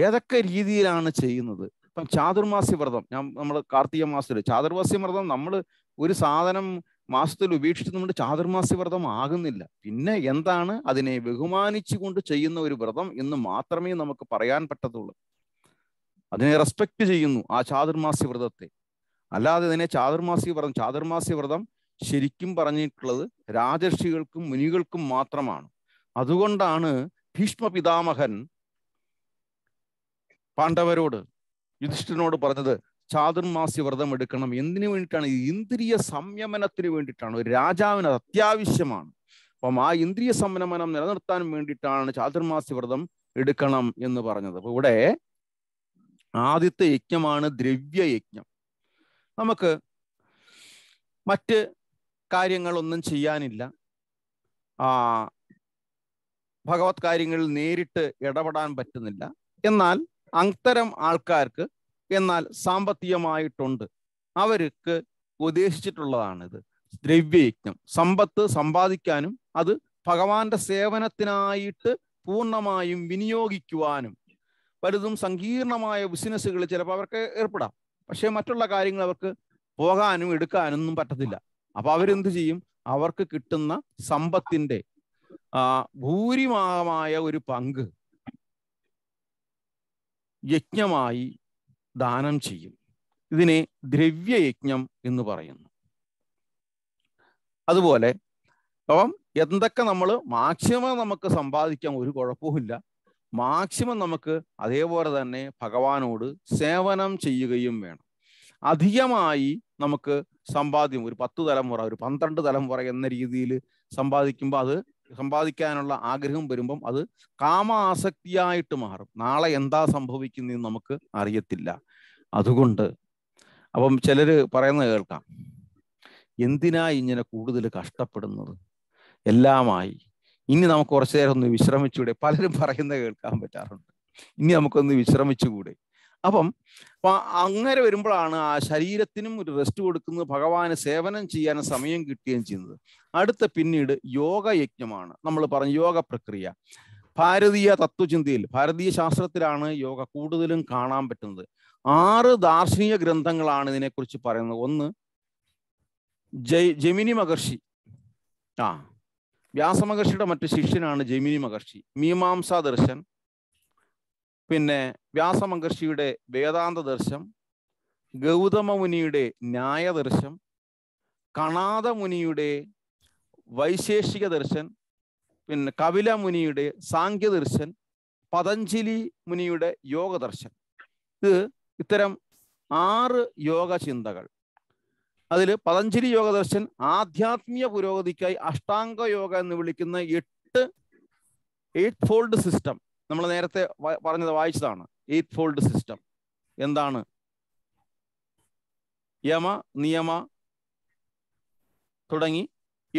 [SPEAKER 1] ഏതൊക്കെ രീതിയിലാണ് ചെയ്യുന്നത് ഇപ്പം ചാതുർമാസ്യ വ്രതം ഞാൻ നമ്മൾ കാർത്തിക മാസത്തിൽ ചാതുർമാസ്യ വ്രതം നമ്മൾ ഒരു സാധനം മാസത്തിൽ ഉപേക്ഷിച്ച് നമ്മുടെ ചാതുർമാസ്യ വ്രതം ആകുന്നില്ല പിന്നെ എന്താണ് അതിനെ ബഹുമാനിച്ചുകൊണ്ട് ചെയ്യുന്ന ഒരു വ്രതം എന്ന് മാത്രമേ നമുക്ക് പറയാൻ പറ്റത്തുള്ളൂ അതിനെ റെസ്പെക്ട് ചെയ്യുന്നു ആ ചാതുർമാസ്യ വ്രതത്തെ അല്ലാതെ ഇതിനെ ചാതുർമാസി വ്രതം ചാതുർമാസി വ്രതം ശരിക്കും പറഞ്ഞിട്ടുള്ളത് രാജർഷികൾക്കും മുനികൾക്കും മാത്രമാണ് അതുകൊണ്ടാണ് ഭീഷ്മ പിതാമഹൻ പാണ്ഡവരോട് യുധിഷ്ഠിരനോട് പറഞ്ഞത് ചാതുർമാസി വ്രതം എടുക്കണം എന്തിനു വേണ്ടിയിട്ടാണ് ഇന്ദ്രിയ സംയമനത്തിന് വേണ്ടിയിട്ടാണ് ഒരു രാജാവിന് അത്യാവശ്യമാണ് അപ്പം ആ ഇന്ദ്രിയ സംയമനം നിലനിർത്താൻ വേണ്ടിയിട്ടാണ് ചാതുർമാസി വ്രതം എടുക്കണം എന്ന് പറഞ്ഞത് അപ്പൊ ഇവിടെ ആദ്യത്തെ യജ്ഞമാണ് ദ്രവ്യയജ്ഞം നമുക്ക് മറ്റ് കാര്യങ്ങളൊന്നും ചെയ്യാനില്ല ആ ഭഗവത് കാര്യങ്ങളിൽ നേരിട്ട് ഇടപെടാൻ പറ്റുന്നില്ല എന്നാൽ അത്തരം ആൾക്കാർക്ക് എന്നാൽ സാമ്പത്തികമായിട്ടുണ്ട് അവർക്ക് ഉദ്ദേശിച്ചിട്ടുള്ളതാണിത് ദ്രവ്യയജ്ഞം സമ്പത്ത് സമ്പാദിക്കാനും അത് ഭഗവാന്റെ സേവനത്തിനായിട്ട് പൂർണ്ണമായും വിനിയോഗിക്കുവാനും പലതും സങ്കീർണമായ ബിസിനസ്സുകൾ ചിലപ്പോൾ അവർക്ക് ഏർപ്പെടാം പക്ഷേ മറ്റുള്ള കാര്യങ്ങൾ അവർക്ക് പോകാനും എടുക്കാനൊന്നും പറ്റത്തില്ല അപ്പൊ അവരെന്ത് ചെയ്യും അവർക്ക് കിട്ടുന്ന സമ്പത്തിന്റെ ഭൂരിഭാഗമായ ഒരു പങ്ക് യജ്ഞമായി ദാനം ചെയ്യും ഇതിനെ ദ്രവ്യയജ്ഞം എന്ന് പറയുന്നു അതുപോലെ അപ്പം എന്തൊക്കെ നമ്മൾ മാക്സിമം നമുക്ക് സമ്പാദിക്കാൻ ഒരു കുഴപ്പവുമില്ല മാക്സിമം നമുക്ക് അതേപോലെ തന്നെ ഭഗവാനോട് സേവനം ചെയ്യുകയും വേണം അധികമായി നമുക്ക് സമ്പാദ്യം ഒരു പത്ത് തലമുറ ഒരു പന്ത്രണ്ട് തലമുറ എന്ന രീതിയിൽ സമ്പാദിക്കുമ്പോൾ അത് സമ്പാദിക്കാനുള്ള ആഗ്രഹം വരുമ്പം അത് കാമാസക്തിയായിട്ട് മാറും നാളെ എന്താ സംഭവിക്കുന്നതെന്ന് നമുക്ക് അറിയത്തില്ല അതുകൊണ്ട് അപ്പം ചിലര് പറയുന്നത് കേൾക്കാം എന്തിനാ ഇങ്ങനെ കൂടുതൽ കഷ്ടപ്പെടുന്നത് എല്ലാമായി ഇനി നമുക്ക് കുറച്ചു നേരം ഒന്ന് വിശ്രമിച്ചൂടെ പലരും പറയുന്നത് കേൾക്കാൻ പറ്റാറുണ്ട് ഇനി നമുക്കൊന്ന് വിശ്രമിച്ചുകൂടെ അപ്പം അങ്ങനെ വരുമ്പോഴാണ് ആ ശരീരത്തിനും ഒരു റെസ്റ്റ് കൊടുക്കുന്നത് ഭഗവാന് സേവനം ചെയ്യാൻ സമയം കിട്ടുകയും ചെയ്യുന്നത് അടുത്ത പിന്നീട് യോഗ യജ്ഞമാണ് നമ്മൾ പറഞ്ഞ യോഗ പ്രക്രിയ ഭാരതീയ തത്വചിന്തയിൽ ഭാരതീയ ശാസ്ത്രത്തിലാണ് യോഗ കൂടുതലും കാണാൻ പറ്റുന്നത് ആറ് ദാർശനിക ഗ്രന്ഥങ്ങളാണ് ഇതിനെക്കുറിച്ച് പറയുന്നത് ഒന്ന് ജൈ ജമിനി മഹർഷി ആ വ്യാസമഹർഷിയുടെ മറ്റു ശിഷ്യനാണ് ജമിനി മഹർഷി മീമാംസ ദർശൻ പിന്നെ വ്യാസമഹർഷിയുടെ വേദാന്ത ദർശം ഗൗതമ മുനിയുടെ ന്യായദർശം കണാദ മുനിയുടെ വൈശേഷിക ദർശൻ പിന്നെ കപില മുനിയുടെ ദർശൻ പതഞ്ജലി മുനിയുടെ യോഗദർശൻ ഇത് ഇത്തരം ആറ് യോഗ ചിന്തകൾ അതിൽ പതഞ്ജലി യോഗദർശൻ ആധ്യാത്മിക പുരോഗതിക്കായി അഷ്ടാംഗ യോഗ എന്ന് വിളിക്കുന്ന എട്ട് എയ്റ്റ് ഫോൾഡ് സിസ്റ്റം നമ്മൾ നേരത്തെ പറഞ്ഞത് വായിച്ചതാണ് എയ്റ്റ് ഫോൾഡ് സിസ്റ്റം എന്താണ് യമ നിയമ തുടങ്ങി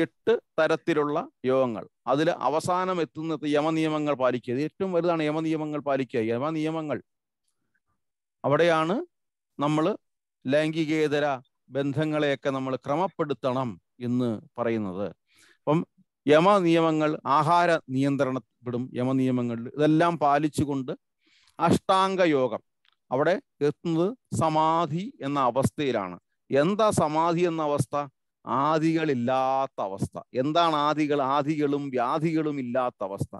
[SPEAKER 1] എട്ട് തരത്തിലുള്ള യോഗങ്ങൾ അതിൽ അവസാനം എത്തുന്നത് യമനിയമങ്ങൾ പാലിക്കുക ഏറ്റവും വലുതാണ് യമനിയമങ്ങൾ പാലിക്കുക യമനിയമങ്ങൾ അവിടെയാണ് നമ്മൾ ലൈംഗികേതര ബന്ധങ്ങളെയൊക്കെ നമ്മൾ ക്രമപ്പെടുത്തണം എന്ന് പറയുന്നത് അപ്പം യമ നിയമങ്ങൾ ആഹാര നിയന്ത്രണപ്പെടും യമ നിയമങ്ങളിൽ ഇതെല്ലാം പാലിച്ചുകൊണ്ട് അഷ്ടാംഗ യോഗം അവിടെ എത്തുന്നത് സമാധി എന്ന അവസ്ഥയിലാണ് എന്താ സമാധി എന്ന അവസ്ഥ ആദികളില്ലാത്ത അവസ്ഥ എന്താണ് ആദികൾ ആദികളും വ്യാധികളും ഇല്ലാത്ത അവസ്ഥ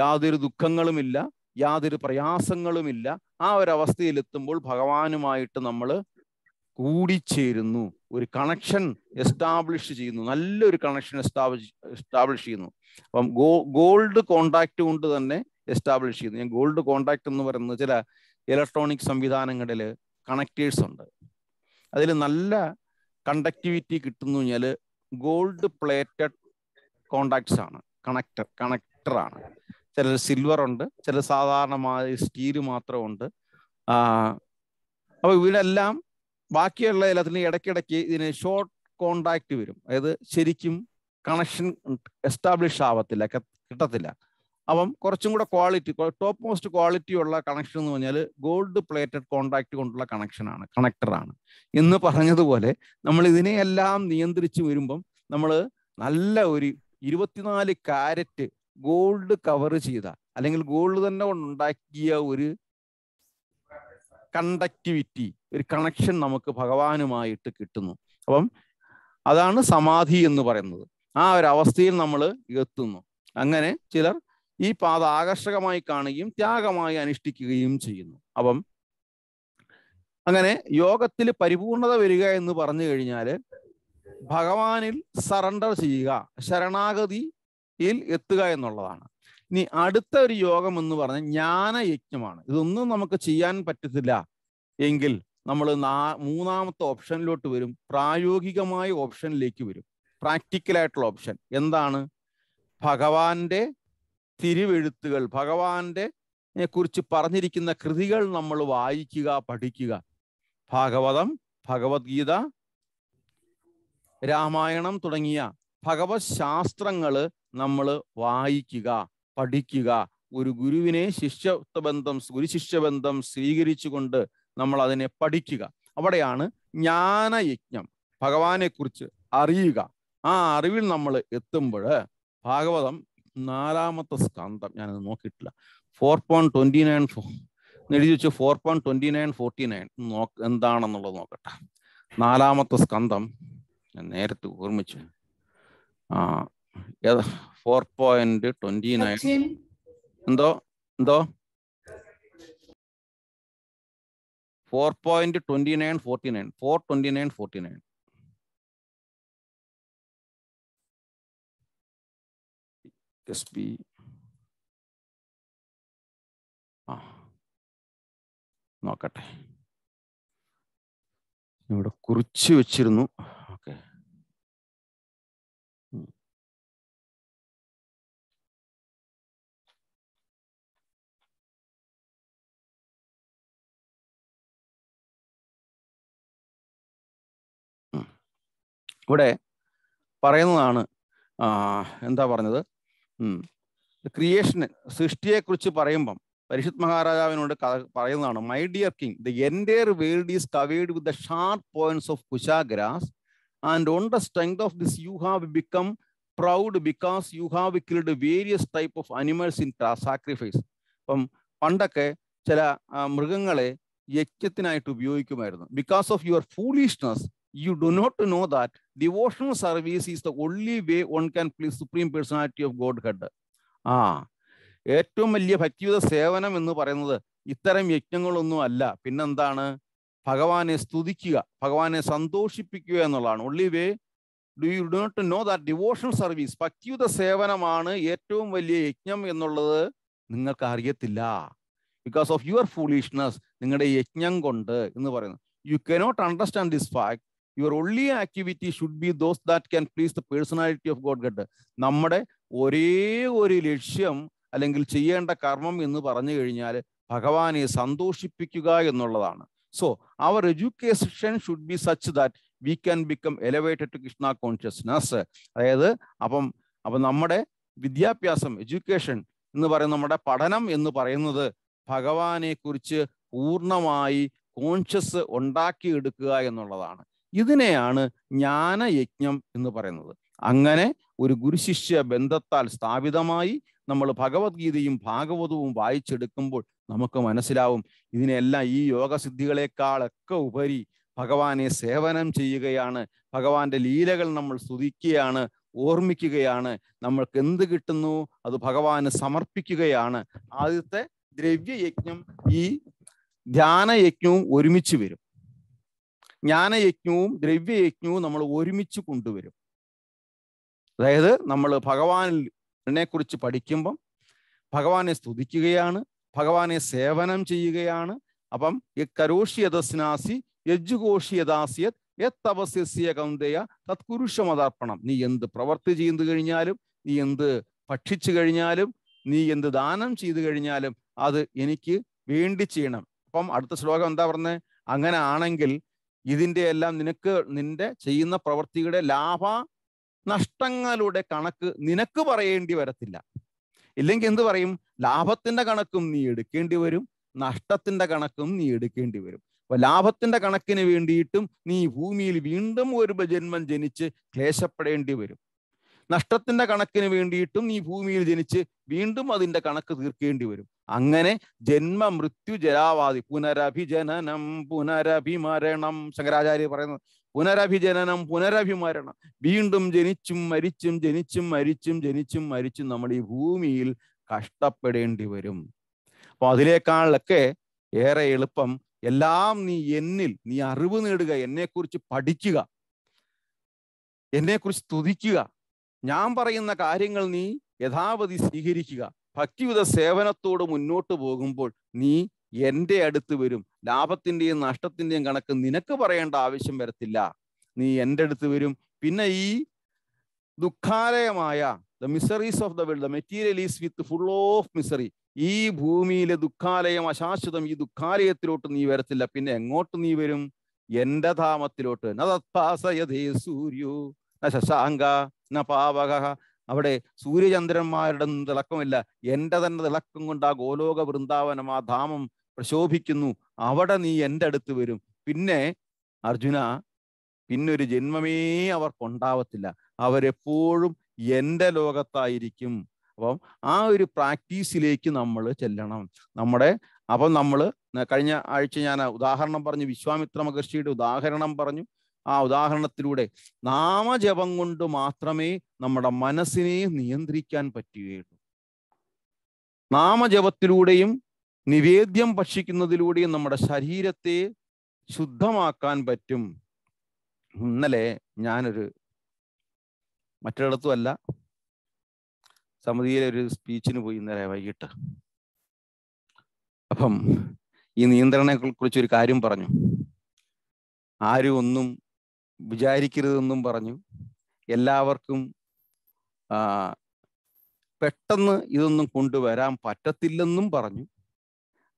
[SPEAKER 1] യാതൊരു ദുഃഖങ്ങളുമില്ല യാതൊരു പ്രയാസങ്ങളുമില്ല ആ ഒരവസ്ഥയിലെത്തുമ്പോൾ ഭഗവാനുമായിട്ട് നമ്മൾ കൂടിച്ചേരുന്നു ഒരു കണക്ഷൻ എസ്റ്റാബ്ലിഷ് ചെയ്യുന്നു നല്ലൊരു കണക്ഷൻ എസ്റ്റാബ്ലിഷ് എസ്റ്റാബ്ലിഷ് ചെയ്യുന്നു അപ്പം ഗോ ഗോൾഡ് കോണ്ടാക്ട് കൊണ്ട് തന്നെ എസ്റ്റാബ്ലിഷ് ചെയ്യുന്നു ഞാൻ ഗോൾഡ് കോണ്ടാക്ട് എന്ന് പറയുന്നത് ചില ഇലക്ട്രോണിക് സംവിധാനങ്ങളിൽ കണക്റ്റേഴ്സ് ഉണ്ട് അതിൽ നല്ല കണ്ടക്ടിവിറ്റി കിട്ടുന്നു കഴിഞ്ഞാൽ ഗോൾഡ് പ്ലേറ്റഡ് കോണ്ടാക്ട്സ് ആണ് കണക്ടർ കണക്ടറാണ് ചില സിൽവർ ഉണ്ട് ചില സാധാരണമായ സ്റ്റീൽ മാത്രമുണ്ട് അപ്പോൾ ഇവരെല്ലാം ബാക്കിയുള്ള എല്ലാത്തിന് ഇടയ്ക്കിടയ്ക്ക് ഇതിന് ഷോർട്ട് കോണ്ടാക്ട് വരും അതായത് ശരിക്കും കണക്ഷൻ എസ്റ്റാബ്ലിഷ് ആവത്തില്ല കിട്ടത്തില്ല അപ്പം കുറച്ചും കൂടെ ക്വാളിറ്റി ടോപ്പ് മോസ്റ്റ് ക്വാളിറ്റി ഉള്ള കണക്ഷൻ എന്ന് പറഞ്ഞാൽ ഗോൾഡ് പ്ലേറ്റഡ് കോണ്ടാക്ട് കൊണ്ടുള്ള കണക്ഷനാണ് കണക്ടറാണ് എന്ന് പറഞ്ഞതുപോലെ നമ്മൾ ഇതിനെയെല്ലാം നിയന്ത്രിച്ച് വരുമ്പം നമ്മൾ നല്ല ഒരു ഇരുപത്തിനാല് കാരറ്റ് ഗോൾഡ് കവർ ചെയ്ത അല്ലെങ്കിൽ ഗോൾഡ് തന്നെ ഉണ്ടാക്കിയ ഒരു കണ്ടക്ടിവിറ്റി ഒരു കണക്ഷൻ നമുക്ക് ഭഗവാനുമായിട്ട് കിട്ടുന്നു അപ്പം അതാണ് സമാധി എന്ന് പറയുന്നത് ആ ഒരു അവസ്ഥയിൽ നമ്മൾ എത്തുന്നു അങ്ങനെ ചിലർ ഈ പാത ആകർഷകമായി കാണുകയും ത്യാഗമായി അനുഷ്ഠിക്കുകയും ചെയ്യുന്നു അപ്പം അങ്ങനെ യോഗത്തിൽ പരിപൂർണത വരിക എന്ന് പറഞ്ഞു കഴിഞ്ഞാൽ ഭഗവാനിൽ സറണ്ടർ ചെയ്യുക ശരണാഗതിയിൽ എത്തുക എന്നുള്ളതാണ് ഇനി അടുത്ത ഒരു യോഗം എന്ന് പറഞ്ഞാൽ ജ്ഞാനയജ്ഞമാണ് ഇതൊന്നും നമുക്ക് ചെയ്യാൻ പറ്റത്തില്ല എങ്കിൽ നമ്മൾ നാ മൂന്നാമത്തെ ഓപ്ഷനിലോട്ട് വരും പ്രായോഗികമായ ഓപ്ഷനിലേക്ക് വരും പ്രാക്ടിക്കലായിട്ടുള്ള ഓപ്ഷൻ എന്താണ് ഭഗവാന്റെ തിരുവെഴുത്തുകൾ ഭഗവാന്റെ കുറിച്ച് പറഞ്ഞിരിക്കുന്ന കൃതികൾ നമ്മൾ വായിക്കുക പഠിക്കുക ഭാഗവതം ഭഗവത്ഗീത രാമായണം തുടങ്ങിയ ഭഗവത് ശാസ്ത്രങ്ങൾ നമ്മൾ വായിക്കുക പഠിക്കുക ഒരു ഗുരുവിനെ ബന്ധം ശിഷ്യത്വബന്ധം സ്വീകരിച്ചു സ്വീകരിച്ചുകൊണ്ട് നമ്മൾ അതിനെ പഠിക്കുക അവിടെയാണ് ജ്ഞാനയജ്ഞം കുറിച്ച് അറിയുക ആ അറിവിൽ നമ്മൾ എത്തുമ്പോൾ ഭാഗവതം നാലാമത്തെ സ്കാന്തം ഞാനത് നോക്കിയിട്ടില്ല ഫോർ പോയിന്റ് ട്വന്റി നയൻ എഴുതി വെച്ച് four point twenty nine forty nine നോക്ക് എന്താണെന്നുള്ളത് നോക്കട്ടെ നാലാമത്തെ സ്കന്ധം ഞാൻ നേരത്തെ ഓർമ്മിച്ചു ആ ഫോർ പോയിന്റ് ട്വന്റി നയൻ എന്തോ എന്തോ
[SPEAKER 4] four point twenty nine forty nine four twenty nine forty nine S P ആ നോക്കട്ടെ ഇവിടെ കുറിച്ച് വെച്ചിരുന്നു ഇവിടെ പറയുന്നതാണ് എന്താ
[SPEAKER 1] പറഞ്ഞത് ക്രിയേഷന് സൃഷ്ടിയെക്കുറിച്ച് പറയുമ്പം പരിഷത് മഹാരാജാവിനോട് പറയുന്നതാണ് my dear king the entire world is covered with the sharp points of kusha grass and on the strength of this you have become proud because you have killed various type of animals in sacrifice അപ്പം പണ്ടൊക്കെ ചില മൃഗങ്ങളെ യജ്ഞത്തിനായിട്ട് ഉപയോഗിക്കുമായിരുന്നു because of your foolishness you do not know that devotional service is the only way one can please supreme personality of godhead ah ഏറ്റവും വലിയ ഭക്തിയുത സേവനം എന്ന് പറയുന്നത് ഇത്തരം യജ്ഞങ്ങളൊന്നും അല്ല പിന്നെന്താണ് ഭഗവാനെ സ്തുതിക്കുക ഭഗവാനെ സന്തോഷിപ്പിക്കുക എന്നുള്ളതാണ് only way do you do not know that devotional service ഭക്തിയുത സേവനമാണ് ഏറ്റവും വലിയ യജ്ഞം എന്നുള്ളത് നിങ്ങൾക്ക് അറിയത്തില്ല ബിക്കോസ് ഓഫ് യുവർ ഫൂളിഷ്നസ് നിങ്ങളുടെ യജ്ഞം കൊണ്ട് എന്ന് പറയുന്നത് you can not understand this fact your only activity should be those that can please the personality of God god നമ്മുടെ ഒരേ ഒരു ലക്ഷ്യം അല്ലെങ്കിൽ ചെയ്യേണ്ട കർമ്മം എന്ന് പറഞ്ഞു കഴിഞ്ഞാൽ ഭഗവാനെ സന്തോഷിപ്പിക്കുക എന്നുള്ളതാണ് so our education should be such that we can become elevated to Krishna consciousness അതായത് അപ്പം അപ്പം നമ്മുടെ വിദ്യാഭ്യാസം എഡ്യൂക്കേഷൻ എന്ന് പറയുന്ന നമ്മുടെ പഠനം എന്ന് പറയുന്നത് ഭഗവാനെ കുറിച്ച് പൂർണ്ണമായി കോൺഷ്യസ് ഉണ്ടാക്കിയെടുക്കുക എന്നുള്ളതാണ് ഇതിനെയാണ് ജ്ഞാനയജ്ഞം എന്ന് പറയുന്നത് അങ്ങനെ ഒരു ഗുരുശിഷ്യ ബന്ധത്താൽ സ്ഥാപിതമായി നമ്മൾ ഭഗവത്ഗീതയും ഭാഗവതവും വായിച്ചെടുക്കുമ്പോൾ നമുക്ക് മനസ്സിലാവും ഇതിനെല്ലാം ഈ യോഗസിദ്ധികളെക്കാളൊക്കെ ഉപരി ഭഗവാനെ സേവനം ചെയ്യുകയാണ് ഭഗവാന്റെ ലീലകൾ നമ്മൾ സ്തുതിക്കുകയാണ് ഓർമ്മിക്കുകയാണ് നമ്മൾക്ക് എന്ത് കിട്ടുന്നു അത് ഭഗവാന് സമർപ്പിക്കുകയാണ് ആദ്യത്തെ ദ്രവ്യയജ്ഞം ഈ ധ്യാനയജ്ഞവും ഒരുമിച്ച് വരും ജ്ഞാനയജ്ഞവും ദ്രവ്യയജ്ഞവും നമ്മൾ ഒരുമിച്ച് കൊണ്ടുവരും അതായത് നമ്മൾ ഭഗവാനെ കുറിച്ച് പഠിക്കുമ്പം ഭഗവാനെ സ്തുതിക്കുകയാണ് ഭഗവാനെ സേവനം ചെയ്യുകയാണ് അപ്പം കരോഷിയതസ്നാസി യജുഘോഷിയദാസിയത് എത്തപസ്യസ്യ കൗന്ദയ തത്കുരുഷമതർപ്പണം നീ എന്ത് പ്രവർത്തി ചെയ്തു കഴിഞ്ഞാലും നീ എന്ത് ഭക്ഷിച്ചു കഴിഞ്ഞാലും നീ എന്ത് ദാനം ചെയ്തു കഴിഞ്ഞാലും അത് എനിക്ക് വേണ്ടി ചെയ്യണം അപ്പം അടുത്ത ശ്ലോകം എന്താ പറഞ്ഞത് അങ്ങനെ ആണെങ്കിൽ ഇതിൻ്റെ എല്ലാം നിനക്ക് നിന്റെ ചെയ്യുന്ന പ്രവൃത്തിയുടെ ലാഭ നഷ്ടങ്ങളുടെ കണക്ക് നിനക്ക് പറയേണ്ടി വരത്തില്ല ഇല്ലെങ്കിൽ എന്ത് പറയും ലാഭത്തിന്റെ കണക്കും നീ എടുക്കേണ്ടി വരും നഷ്ടത്തിന്റെ കണക്കും നീ എടുക്കേണ്ടി വരും അപ്പൊ ലാഭത്തിന്റെ കണക്കിന് വേണ്ടിയിട്ടും നീ ഭൂമിയിൽ വീണ്ടും ഒരു ജന്മം ജനിച്ച് ക്ലേശപ്പെടേണ്ടി വരും നഷ്ടത്തിന്റെ കണക്കിന് വേണ്ടിയിട്ടും നീ ഭൂമിയിൽ ജനിച്ച് വീണ്ടും അതിന്റെ കണക്ക് തീർക്കേണ്ടി വരും അങ്ങനെ ജന്മ മൃത്യു ജരാവാതി പുനരഭിജനനം പുനരഭിമരണം ശങ്കരാചാര്യ പറയുന്നത് പുനരഭിജനനം പുനരഭിമരണം വീണ്ടും ജനിച്ചും മരിച്ചും ജനിച്ചും മരിച്ചും ജനിച്ചും മരിച്ചും നമ്മൾ ഈ ഭൂമിയിൽ കഷ്ടപ്പെടേണ്ടി വരും അപ്പൊ അതിനേക്കാളൊക്കെ ഏറെ എളുപ്പം എല്ലാം നീ എന്നിൽ നീ അറിവ് നേടുക എന്നെക്കുറിച്ച് പഠിക്കുക എന്നെക്കുറിച്ച് സ്തുതിക്കുക ഞാൻ പറയുന്ന കാര്യങ്ങൾ നീ യഥാവധി സ്വീകരിക്കുക ഭക്തിയുത സേവനത്തോട് മുന്നോട്ട് പോകുമ്പോൾ നീ എൻ്റെ അടുത്ത് വരും ലാഭത്തിൻ്റെയും നഷ്ടത്തിൻ്റെയും കണക്ക് നിനക്ക് പറയേണ്ട ആവശ്യം വരത്തില്ല നീ എൻ്റെ അടുത്ത് വരും പിന്നെ ഈ ദുഃഖാലയമായ the miseries of the world the material is with full of misery ഈ ഭൂമിയിലെ ദുഃഖാലയം അശാശ്വതം ഈ ദുഃഖാലയത്തിലോട്ട് നീ വരത്തില്ല പിന്നെ എങ്ങോട്ട് നീ വരും എന്റെ ധാമത്തിലോട്ട് നദത്പാസയതേ സൂര്യോ ന ശശാങ്ക ന പാവക അവിടെ സൂര്യചന്ദ്രന്മാരുടെ തിളക്കമില്ല എൻ്റെ തന്നെ തിളക്കം കൊണ്ട് ആ ഗോലോക വൃന്ദാവനം ആ ധാമം പ്രശോഭിക്കുന്നു അവിടെ നീ എൻ്റെ അടുത്ത് വരും പിന്നെ അർജുന പിന്നൊരു ജന്മമേ അവർക്കുണ്ടാവത്തില്ല അവരെപ്പോഴും എൻ്റെ ലോകത്തായിരിക്കും അപ്പം ആ ഒരു പ്രാക്ടീസിലേക്ക് നമ്മൾ ചെല്ലണം നമ്മുടെ അപ്പം നമ്മൾ കഴിഞ്ഞ ആഴ്ച ഞാൻ ഉദാഹരണം പറഞ്ഞു വിശ്വാമിത്ര മഹർഷിയുടെ ഉദാഹരണം പറഞ്ഞു ആ ഉദാഹരണത്തിലൂടെ നാമജപം കൊണ്ട് മാത്രമേ നമ്മുടെ മനസ്സിനെ നിയന്ത്രിക്കാൻ പറ്റുകയുള്ളൂ നാമജപത്തിലൂടെയും നിവേദ്യം ഭക്ഷിക്കുന്നതിലൂടെയും നമ്മുടെ ശരീരത്തെ ശുദ്ധമാക്കാൻ പറ്റും ഇന്നലെ ഞാനൊരു മറ്റൊരിടത്തുമല്ല സമിതിയിലെ ഒരു സ്പീച്ചിന് പോയി ഇന്നലെ വൈകിട്ട് അപ്പം ഈ നിയന്ത്രണത്തെ കുറിച്ച് ഒരു കാര്യം പറഞ്ഞു ആരും ഒന്നും വിചാരിക്കരുതെന്നും പറഞ്ഞു എല്ലാവർക്കും പെട്ടെന്ന് ഇതൊന്നും കൊണ്ടുവരാൻ പറ്റത്തില്ലെന്നും പറഞ്ഞു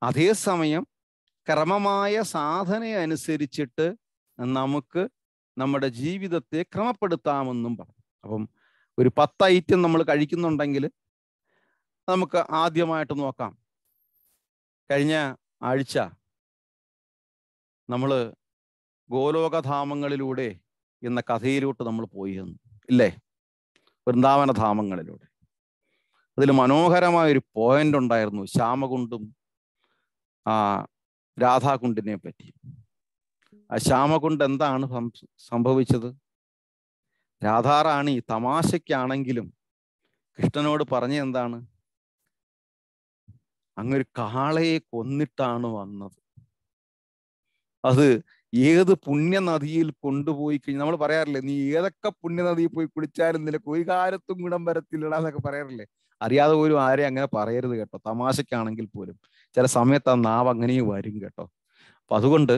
[SPEAKER 1] അതേസമയം ക്രമമായ സാധന അനുസരിച്ചിട്ട് നമുക്ക് നമ്മുടെ ജീവിതത്തെ ക്രമപ്പെടുത്താമെന്നും പറഞ്ഞു അപ്പം ഒരു പത്ത് ഐറ്റം നമ്മൾ കഴിക്കുന്നുണ്ടെങ്കിൽ നമുക്ക് ആദ്യമായിട്ട് നോക്കാം കഴിഞ്ഞ ആഴ്ച നമ്മൾ ഗോലോകധാമങ്ങളിലൂടെ എന്ന കഥയിലോട്ട് നമ്മൾ പോയി എന്ന് ഇല്ലേ വൃന്ദാവനധാമങ്ങളിലൂടെ അതിൽ മനോഹരമായൊരു പോയിന്റ് ഉണ്ടായിരുന്നു ശ്യാമകുണ്ടും ആ രാധാകുണ്ടിനെ പറ്റി ആ ശ്യാമകുണ്ട് എന്താണ് സംഭവിച്ചത് രാധാറാണി തമാശയ്ക്കാണെങ്കിലും കൃഷ്ണനോട് പറഞ്ഞ എന്താണ് അങ്ങൊരു കാളയെ കൊന്നിട്ടാണ് വന്നത് അത് ഏത് പുണ്യനദിയിൽ കൊണ്ടുപോയി കഴിഞ്ഞാൽ നമ്മൾ പറയാറില്ലേ നീ ഏതൊക്കെ പുണ്യനദിയിൽ പോയി കുളിച്ചാലും നിനക്ക് ഒരു കാര്യത്തും ഗുണം വരത്തില്ലടാ എന്നൊക്കെ പറയാറില്ലേ അറിയാതെ പോലും ആരെയും അങ്ങനെ പറയരുത് കേട്ടോ തമാശക്കാണെങ്കിൽ പോലും ചില സമയത്ത് ആ നാവ് അങ്ങനെയും വരും കേട്ടോ അപ്പൊ അതുകൊണ്ട്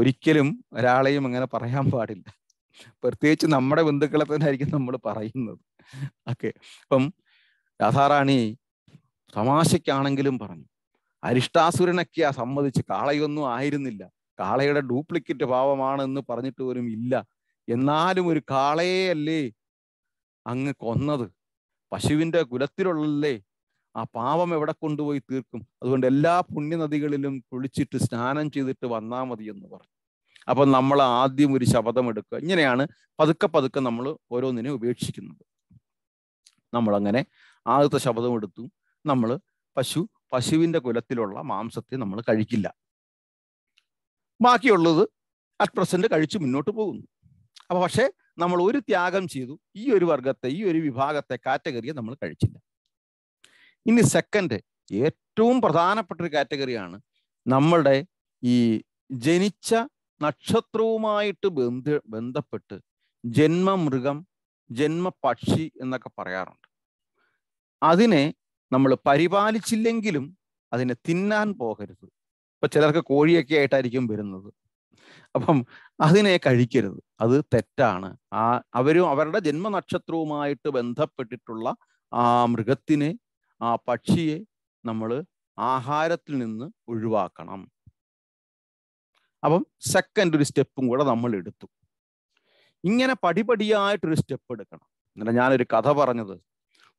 [SPEAKER 1] ഒരിക്കലും ഒരാളെയും അങ്ങനെ പറയാൻ പാടില്ല പ്രത്യേകിച്ച് നമ്മുടെ ബന്ധുക്കളെ തന്നെ ആയിരിക്കും നമ്മൾ പറയുന്നത് ഓക്കെ അപ്പം രാധാറാണി തമാശക്കാണെങ്കിലും പറഞ്ഞു അരിഷ്ടാസുരനൊക്കെയാ സമ്മതിച്ച് കാളയൊന്നും ആയിരുന്നില്ല കാളയുടെ ഡ്യൂപ്ലിക്കേറ്റ് ഭാവമാണെന്ന് പറഞ്ഞിട്ട് പോലും ഇല്ല എന്നാലും ഒരു കാളയെ അല്ലേ അങ്ങ് കൊന്നത് പശുവിൻ്റെ കുലത്തിലുള്ളല്ലേ ആ പാപം എവിടെ കൊണ്ടുപോയി തീർക്കും അതുകൊണ്ട് എല്ലാ പുണ്യനദികളിലും കുളിച്ചിട്ട് സ്നാനം ചെയ്തിട്ട് വന്നാൽ മതി എന്ന് പറഞ്ഞു അപ്പൊ നമ്മൾ ആദ്യം ഒരു ശപഥം എടുക്കുക ഇങ്ങനെയാണ് പതുക്കെ പതുക്കെ നമ്മൾ ഓരോന്നിനെ ഉപേക്ഷിക്കുന്നത് നമ്മളങ്ങനെ ആദ്യത്തെ ശപഥം എടുത്തു നമ്മൾ പശു പശുവിൻ്റെ കുലത്തിലുള്ള മാംസത്തെ നമ്മൾ കഴിക്കില്ല ബാക്കിയുള്ളത് അറ്റ് പ്രസന്റ് കഴിച്ച് മുന്നോട്ട് പോകുന്നു അപ്പോൾ പക്ഷേ നമ്മൾ ഒരു ത്യാഗം ചെയ്തു ഈ ഒരു വർഗത്തെ ഈ ഒരു വിഭാഗത്തെ കാറ്റഗറിയെ നമ്മൾ കഴിച്ചില്ല ഇനി സെക്കൻഡ് ഏറ്റവും പ്രധാനപ്പെട്ട ഒരു കാറ്റഗറിയാണ് നമ്മളുടെ ഈ ജനിച്ച നക്ഷത്രവുമായിട്ട് ബന്ധ ബന്ധപ്പെട്ട് ജന്മമൃഗം ജന്മപക്ഷി എന്നൊക്കെ പറയാറുണ്ട് അതിനെ നമ്മൾ പരിപാലിച്ചില്ലെങ്കിലും അതിനെ തിന്നാൻ പോകരുത് അപ്പോൾ ചിലർക്ക് കോഴിയൊക്കെ ആയിട്ടായിരിക്കും വരുന്നത് അപ്പം അതിനെ കഴിക്കരുത് അത് തെറ്റാണ് ആ അവരും അവരുടെ ജന്മനക്ഷത്രവുമായിട്ട് ബന്ധപ്പെട്ടിട്ടുള്ള ആ മൃഗത്തിനെ ആ പക്ഷിയെ നമ്മൾ ആഹാരത്തിൽ നിന്ന് ഒഴിവാക്കണം അപ്പം സെക്കൻഡ് ഒരു സ്റ്റെപ്പും കൂടെ നമ്മൾ എടുത്തു ഇങ്ങനെ പടിപടിയായിട്ടൊരു സ്റ്റെപ്പ് എടുക്കണം എന്നിട്ട് ഞാനൊരു കഥ പറഞ്ഞത്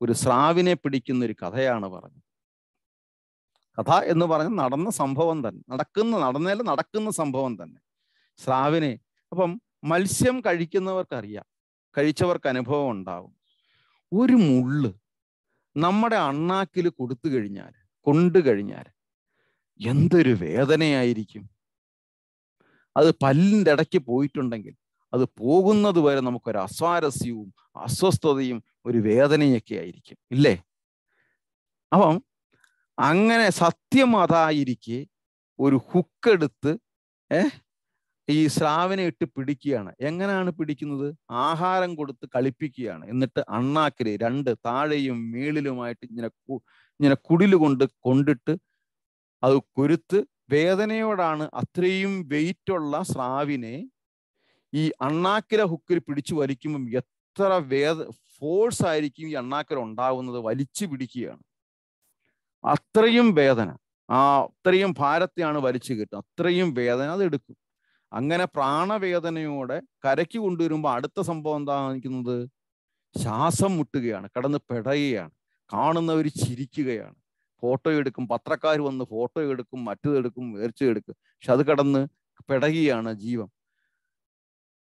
[SPEAKER 1] ഒരു സ്രാവിനെ പിടിക്കുന്ന ഒരു കഥയാണ് പറഞ്ഞത് കഥ എന്ന് പറഞ്ഞ നടന്ന സംഭവം തന്നെ നടക്കുന്ന നടന്നതിൽ നടക്കുന്ന സംഭവം തന്നെ സ്രാവിനെ അപ്പം മത്സ്യം കഴിക്കുന്നവർക്കറിയാം കഴിച്ചവർക്ക് അനുഭവം ഉണ്ടാവും ഒരു മുള്ള് നമ്മുടെ അണ്ണാക്കിൽ കൊടുത്തു കഴിഞ്ഞാൽ കൊണ്ടു കഴിഞ്ഞാൽ എന്തൊരു വേദനയായിരിക്കും അത് പല്ലിൻ്റെ ഇടയ്ക്ക് പോയിട്ടുണ്ടെങ്കിൽ അത് പോകുന്നത് വരെ നമുക്കൊരു അസ്വാരസ്യവും അസ്വസ്ഥതയും ഒരു വേദനയൊക്കെ ആയിരിക്കും ഇല്ലേ അപ്പം അങ്ങനെ സത്യം അതായിരിക്കെ ഒരു ഹുക്കെടുത്ത് ഏഹ് ഈ സ്രാവിനെ ഇട്ട് പിടിക്കുകയാണ് എങ്ങനെയാണ് പിടിക്കുന്നത് ആഹാരം കൊടുത്ത് കളിപ്പിക്കുകയാണ് എന്നിട്ട് അണ്ണാക്കിലെ രണ്ട് താഴെയും മേളിലുമായിട്ട് ഇങ്ങനെ ഇങ്ങനെ കുടില് കൊണ്ട് കൊണ്ടിട്ട് അത് കുരുത്ത് വേദനയോടാണ് അത്രയും വെയിറ്റുള്ള സ്രാവിനെ ഈ അണ്ണാക്കില ഹുക്കിൽ പിടിച്ചു വലിക്കുമ്പം എത്ര വേദ ഫോഴ്സ് ആയിരിക്കും ഈ അണ്ണാക്കില ഉണ്ടാവുന്നത് വലിച്ചു പിടിക്കുകയാണ് അത്രയും വേദന ആ അത്രയും ഭാരത്തെയാണ് വലിച്ചു കിട്ടുക അത്രയും വേദന അത് എടുക്കും അങ്ങനെ പ്രാണവേദനയോടെ കരയ്ക്ക് കൊണ്ടുവരുമ്പോൾ അടുത്ത സംഭവം എന്താ നിൽക്കുന്നത് ശ്വാസം മുട്ടുകയാണ് കടന്ന് പിടയുകയാണ് കാണുന്നവർ ചിരിക്കുകയാണ് ഫോട്ടോ എടുക്കും പത്രക്കാർ വന്ന് ഫോട്ടോ എടുക്കും മറ്റതെടുക്കും വേർച്ചെടുക്കും പക്ഷെ അത് കടന്ന് പിടയുകയാണ് ജീവൻ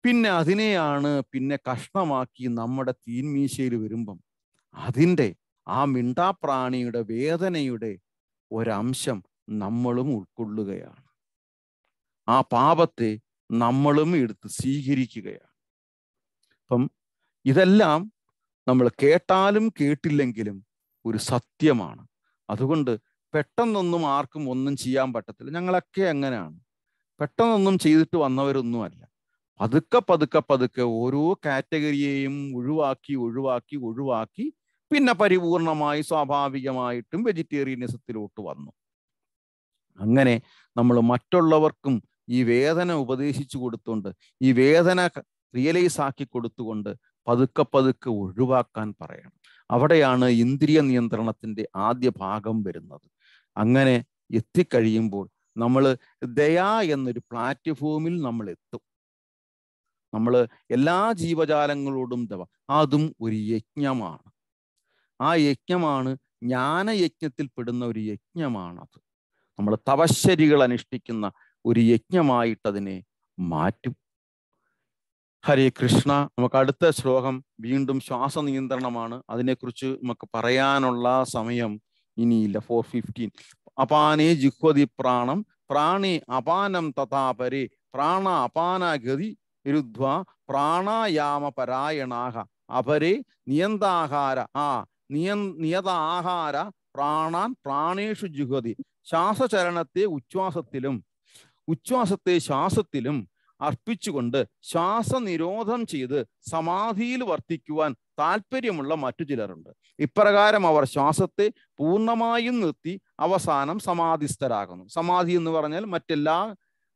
[SPEAKER 1] പിന്നെ അതിനെയാണ് പിന്നെ കഷ്ണമാക്കി നമ്മുടെ തീൻമീശയിൽ വരുമ്പം അതിൻ്റെ ആ മിണ്ടാപ്രാണിയുടെ വേദനയുടെ ഒരംശം നമ്മളും ഉൾക്കൊള്ളുകയാണ് ആ പാപത്തെ നമ്മളും എടുത്ത് സ്വീകരിക്കുകയാണ് അപ്പം ഇതെല്ലാം നമ്മൾ കേട്ടാലും കേട്ടില്ലെങ്കിലും ഒരു സത്യമാണ് അതുകൊണ്ട് പെട്ടെന്നൊന്നും ആർക്കും ഒന്നും ചെയ്യാൻ പറ്റത്തില്ല ഞങ്ങളൊക്കെ അങ്ങനെയാണ് പെട്ടെന്നൊന്നും ചെയ്തിട്ട് വന്നവരൊന്നുമല്ല പതുക്കെ പതുക്കെ പതുക്കെ ഓരോ കാറ്റഗറിയെയും ഒഴിവാക്കി ഒഴിവാക്കി ഒഴിവാക്കി പിന്നെ പരിപൂർണമായി സ്വാഭാവികമായിട്ടും വെജിറ്റേറിയനിസത്തിലോട്ട് വന്നു അങ്ങനെ നമ്മൾ മറ്റുള്ളവർക്കും ഈ വേദന ഉപദേശിച്ചു കൊടുത്തുകൊണ്ട് ഈ വേദന റിയലൈസ് ആക്കി കൊടുത്തുകൊണ്ട് പതുക്കെ പതുക്കെ ഒഴിവാക്കാൻ പറയണം അവിടെയാണ് ഇന്ദ്രിയ നിയന്ത്രണത്തിന്റെ ആദ്യ ഭാഗം വരുന്നത് അങ്ങനെ എത്തിക്കഴിയുമ്പോൾ നമ്മൾ ദയാ എന്നൊരു പ്ലാറ്റ്ഫോമിൽ നമ്മൾ എത്തും നമ്മൾ എല്ലാ ജീവജാലങ്ങളോടും ദവ അതും ഒരു യജ്ഞമാണ് ആ യജ്ഞമാണ് ജ്ഞാനയജ്ഞത്തിൽ പെടുന്ന ഒരു യജ്ഞമാണത് നമ്മൾ തപശ്ശരികൾ അനുഷ്ഠിക്കുന്ന ഒരു യജ്ഞമായിട്ടതിനെ മാറ്റും ഹരേ കൃഷ്ണ നമുക്ക് അടുത്ത ശ്ലോകം വീണ്ടും ശ്വാസ നിയന്ത്രണമാണ് അതിനെക്കുറിച്ച് നമുക്ക് പറയാനുള്ള സമയം ഇനിയില്ല ഫോർ ഫിഫ്റ്റീൻ അപാനേ ജിഹ്വതി പ്രാണം പ്രാണി അപാനം തഥാപരി പ്രാണ അപാനഗതി രുദ്വ പ്രാണായാമ പരായണാഹ അപരേ നിയന്താഹാര ആ നിയ നിയത ആഹാര പ്രാണാൻ പ്രാണേഷു ജുഹതി ശ്വാസചരണത്തെ ഉച്ഛ്വാസത്തിലും ഉച്ഛ്വാസത്തെ ശ്വാസത്തിലും അർപ്പിച്ചുകൊണ്ട് ശ്വാസനിരോധം ചെയ്ത് സമാധിയിൽ വർത്തിക്കുവാൻ താല്പര്യമുള്ള മറ്റു ചിലരുണ്ട് ഇപ്രകാരം അവർ ശ്വാസത്തെ പൂർണ്ണമായും നിർത്തി അവസാനം സമാധിസ്ഥരാകുന്നു സമാധി എന്ന് പറഞ്ഞാൽ മറ്റെല്ലാ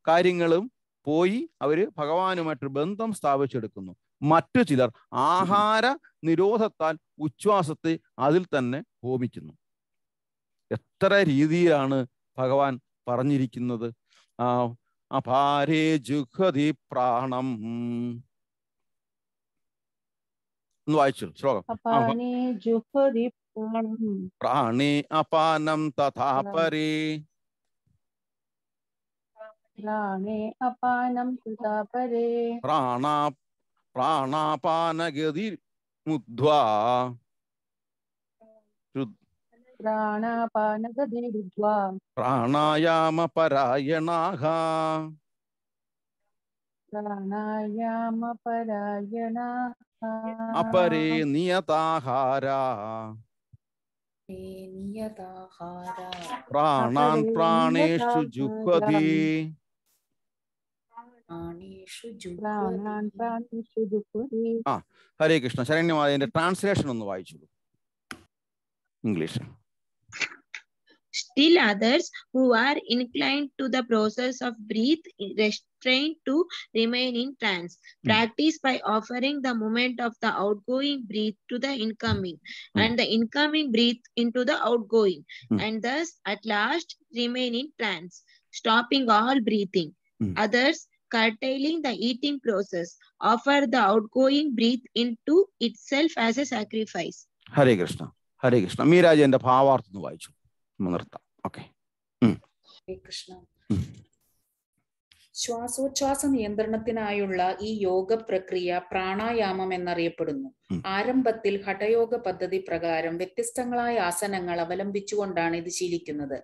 [SPEAKER 1] കാര്യങ്ങളും പോയി അവർ ഭഗവാനുമായിട്ട് ബന്ധം സ്ഥാപിച്ചെടുക്കുന്നു മറ്റു ചിലർ ആഹാര നിരോധത്താൽ ഉച്ഛ്വാസത്തെ അതിൽ തന്നെ ഹോമിക്കുന്നു എത്ര രീതിയിലാണ് ഭഗവാൻ പറഞ്ഞിരിക്കുന്നത് ആ അപാരേ ജുഹതി പ്രാണം എന്ന് വായിച്ചു ശ്ലോകം പ്രാണേ അപാനം തഥാ പരേ പ്രാണാ प्राणापानगति मुद्ध्वा
[SPEAKER 3] प्राणापानगतिरुद्ध्वा
[SPEAKER 1] प्राणायाम प्राणायामपरायणाः अपरे नियताहारा
[SPEAKER 3] प्राणेषु जुह्वति Still
[SPEAKER 4] others who are inclined to the process of breath restraint to remain in trance. Hmm. Practice by offering the moment of the outgoing breath to the incoming hmm. and the incoming breath into the outgoing hmm. and thus at last remain in trance, stopping all breathing. Others curtailing the eating process, offer the outgoing breath into itself as a sacrifice.
[SPEAKER 1] Hare Krishna. Hare Krishna. Meera Jayanta Bhavarthanu Vaichu. നിർത്താം okay
[SPEAKER 4] Srikrishna
[SPEAKER 2] ശ്വാസോച്ഛ്വാസ നിയന്ത്രണത്തിനായുള്ള ഈ യോഗ പ്രക്രിയ പ്രാണായാമം എന്നറിയപ്പെടുന്നു ആരംഭത്തിൽ ഹഠയോഗ പദ്ധതി പ്രകാരം വ്യത്യസ്തങ്ങളായ ആസനങ്ങൾ അവലംബിച്ചുകൊണ്ടാണ് ഇത് ശീലിക്കുന്നത്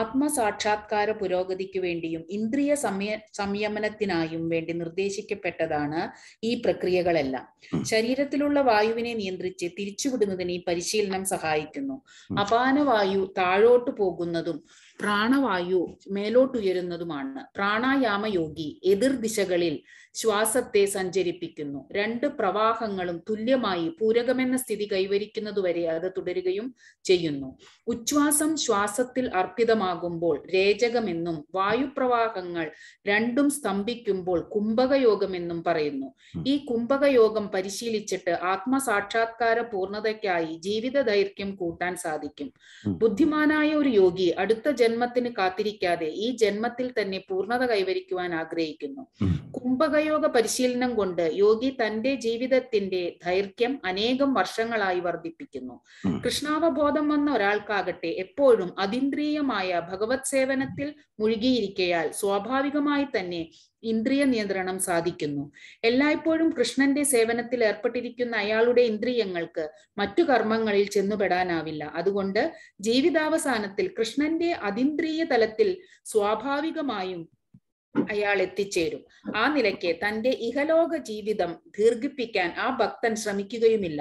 [SPEAKER 2] ആത്മസാക്ഷാത്കാര പുരോഗതിക്ക് വേണ്ടിയും ഇന്ദ്രിയ സംയ സംയമനത്തിനായും വേണ്ടി നിർദ്ദേശിക്കപ്പെട്ടതാണ് ഈ പ്രക്രിയകളെല്ലാം ശരീരത്തിലുള്ള വായുവിനെ നിയന്ത്രിച്ച് തിരിച്ചുവിടുന്നതിന് ഈ പരിശീലനം സഹായിക്കുന്നു അപാനവായു താഴോട്ടു പോകുന്നതും പ്രാണവായു മേലോട്ടുയരുന്നതുമാണ് പ്രാണായാമ യോഗി എതിർ ദിശകളിൽ ശ്വാസത്തെ സഞ്ചരിപ്പിക്കുന്നു രണ്ട് പ്രവാഹങ്ങളും തുല്യമായി പൂരകമെന്ന സ്ഥിതി കൈവരിക്കുന്നതുവരെ അത് തുടരുകയും ചെയ്യുന്നു ഉച്ഛ്വാസം ശ്വാസത്തിൽ അർപ്പിതമാകുമ്പോൾ രേചകമെന്നും വായുപ്രവാഹങ്ങൾ രണ്ടും സ്തംഭിക്കുമ്പോൾ കുംഭകയോഗമെന്നും പറയുന്നു ഈ കുംഭകയോഗം പരിശീലിച്ചിട്ട് ആത്മസാക്ഷാത്കാര പൂർണ്ണതയ്ക്കായി ജീവിത ദൈർഘ്യം കൂട്ടാൻ സാധിക്കും ബുദ്ധിമാനായ ഒരു യോഗി അടുത്ത ജന്മത്തിന് കാത്തിരിക്കാതെ ഈ ജന്മത്തിൽ തന്നെ പൂർണ്ണത കൈവരിക്കുവാൻ ആഗ്രഹിക്കുന്നു കുംഭക കർമ്മയോഗ പരിശീലനം കൊണ്ട് യോഗി തന്റെ ജീവിതത്തിന്റെ ദൈർഘ്യം അനേകം വർഷങ്ങളായി വർദ്ധിപ്പിക്കുന്നു കൃഷ്ണാവബോധം വന്ന ഒരാൾക്കാകട്ടെ എപ്പോഴും അതീന്ദ്രിയമായ ഭഗവത് സേവനത്തിൽ മുഴുകിയിരിക്കയാൽ സ്വാഭാവികമായി തന്നെ ഇന്ദ്രിയ നിയന്ത്രണം സാധിക്കുന്നു എല്ലായ്പ്പോഴും കൃഷ്ണന്റെ സേവനത്തിൽ ഏർപ്പെട്ടിരിക്കുന്ന അയാളുടെ ഇന്ദ്രിയങ്ങൾക്ക് മറ്റു കർമ്മങ്ങളിൽ ചെന്നുപെടാനാവില്ല അതുകൊണ്ട് ജീവിതാവസാനത്തിൽ കൃഷ്ണന്റെ അതീന്ദ്രിയ തലത്തിൽ സ്വാഭാവികമായും അയാൾ എത്തിച്ചേരും ആ നിലയ്ക്ക് തന്റെ ഇഹലോക ജീവിതം ദീർഘിപ്പിക്കാൻ ആ ഭക്തൻ ശ്രമിക്കുകയുമില്ല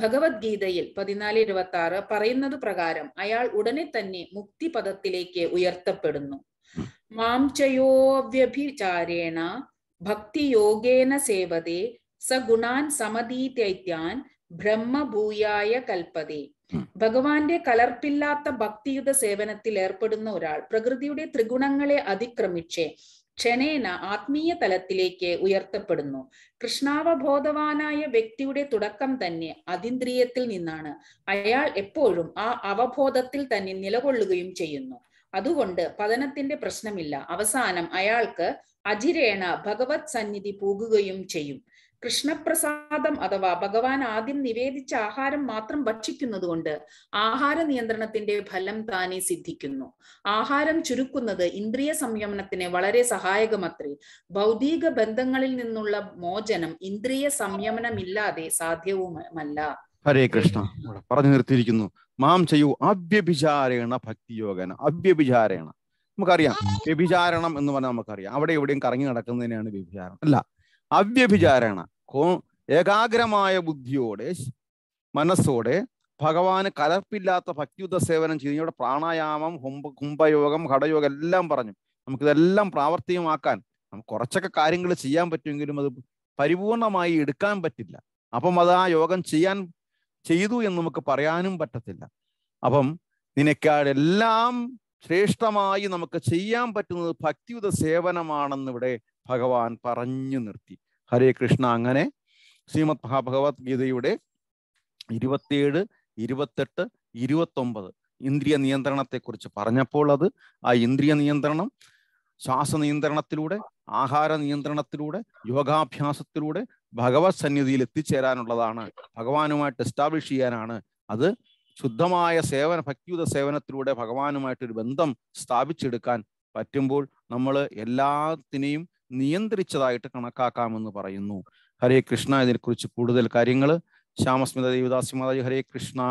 [SPEAKER 2] ഭഗവത്ഗീതയിൽ പതിനാല് ഇരുപത്തി ആറ് പറയുന്നത് പ്രകാരം അയാൾ ഉടനെ തന്നെ മുക്തി പദത്തിലേക്ക് ഉയർത്തപ്പെടുന്നു മാംചയോവ്യഭിചാരേണ ഭക്തിയോഗേന സേവതേ സഗുണാൻ സമതീത്യൈത്യാൻ ബ്രഹ്മഭൂയായ കൽപ്പതേ ഭഗവാന്റെ കലർപ്പില്ലാത്ത ഭക്തിയുത സേവനത്തിൽ ഏർപ്പെടുന്ന ഒരാൾ പ്രകൃതിയുടെ ത്രിഗുണങ്ങളെ അതിക്രമിച്ച് ക്ഷണേന ആത്മീയ തലത്തിലേക്ക് ഉയർത്തപ്പെടുന്നു കൃഷ്ണാവബോധവാനായ വ്യക്തിയുടെ തുടക്കം തന്നെ അതിന്ദ്രിയത്തിൽ നിന്നാണ് അയാൾ എപ്പോഴും ആ അവബോധത്തിൽ തന്നെ നിലകൊള്ളുകയും ചെയ്യുന്നു അതുകൊണ്ട് പതനത്തിന്റെ പ്രശ്നമില്ല അവസാനം അയാൾക്ക് അജിരേണ ഭഗവത് സന്നിധി പോകുകയും ചെയ്യും കൃഷ്ണപ്രസാദം അഥവാ ഭഗവാൻ ആദ്യം നിവേദിച്ച ആഹാരം മാത്രം കൊണ്ട് ആഹാര നിയന്ത്രണത്തിന്റെ ഫലം താനെ സിദ്ധിക്കുന്നു ആഹാരം ചുരുക്കുന്നത് ഇന്ദ്രിയ സംയമനത്തിന് വളരെ സഹായകമത്രേ ഭൗതിക ബന്ധങ്ങളിൽ നിന്നുള്ള മോചനം ഇന്ദ്രിയ സംയമനമില്ലാതെ സാധ്യവുമല്ല
[SPEAKER 1] ഹരേ കൃഷ്ണ പറഞ്ഞു നിർത്തിയിരിക്കുന്നു മാം ചെയ്യൂ അവ്യഭിചാരേണ ഭക്തിയോഗന അവ്യഭിചാരേണ നമുക്കറിയാം വ്യഭിചാരണം എന്ന് പറഞ്ഞാൽ നമുക്കറിയാം അവിടെ എവിടെയും കറങ്ങി നടക്കുന്നതിനാണ് വ്യഭിചാരണം അല്ല അവ്യഭിചാരണ ഏകാഗ്രമായ ബുദ്ധിയോടെ മനസ്സോടെ ഭഗവാന് കലർപ്പില്ലാത്ത ഭക്തിയുദ്ധ സേവനം ചെയ്ത് ഇവിടെ പ്രാണായാമം ഹുംബ കുംഭയോഗം ഘടയോഗം എല്ലാം പറഞ്ഞു നമുക്കിതെല്ലാം പ്രാവർത്തികമാക്കാൻ നമുക്ക് കുറച്ചൊക്കെ കാര്യങ്ങൾ ചെയ്യാൻ പറ്റുമെങ്കിലും അത് പരിപൂർണമായി എടുക്കാൻ പറ്റില്ല അപ്പം അത് ആ യോഗം ചെയ്യാൻ ചെയ്തു എന്ന് നമുക്ക് പറയാനും പറ്റത്തില്ല അപ്പം നിനക്കാടെല്ലാം ശ്രേഷ്ഠമായി നമുക്ക് ചെയ്യാൻ പറ്റുന്നത് ഭക്തിയുത സേവനമാണെന്ന് ഇവിടെ ഭഗവാൻ പറഞ്ഞു നിർത്തി ഹരേ കൃഷ്ണ അങ്ങനെ ശ്രീമദ് മഹാഭഗവത്ഗീതയുടെ ഇരുപത്തിയേഴ് ഇരുപത്തെട്ട് ഇരുപത്തൊമ്പത് ഇന്ദ്രിയ നിയന്ത്രണത്തെക്കുറിച്ച് പറഞ്ഞപ്പോൾ അത് ആ ഇന്ദ്രിയ നിയന്ത്രണം ശ്വാസ നിയന്ത്രണത്തിലൂടെ ആഹാര നിയന്ത്രണത്തിലൂടെ യോഗാഭ്യാസത്തിലൂടെ ഭഗവത് സന്നിധിയിൽ എത്തിച്ചേരാനുള്ളതാണ് ഭഗവാനുമായിട്ട് എസ്റ്റാബ്ലിഷ് ചെയ്യാനാണ് അത് ശുദ്ധമായ സേവന ഭക്തിയുത സേവനത്തിലൂടെ ഭഗവാനുമായിട്ടൊരു ബന്ധം സ്ഥാപിച്ചെടുക്കാൻ പറ്റുമ്പോൾ നമ്മൾ എല്ലാത്തിനെയും നിയന്ത്രിച്ചതായിട്ട് കണക്കാക്കാമെന്ന് പറയുന്നു ഹരേ കൃഷ്ണ ഇതിനെക്കുറിച്ച് കൂടുതൽ കാര്യങ്ങൾ ശ്യാമസ്മിത ദേവദാസി മാതാജി ഹരേ കൃഷ്ണ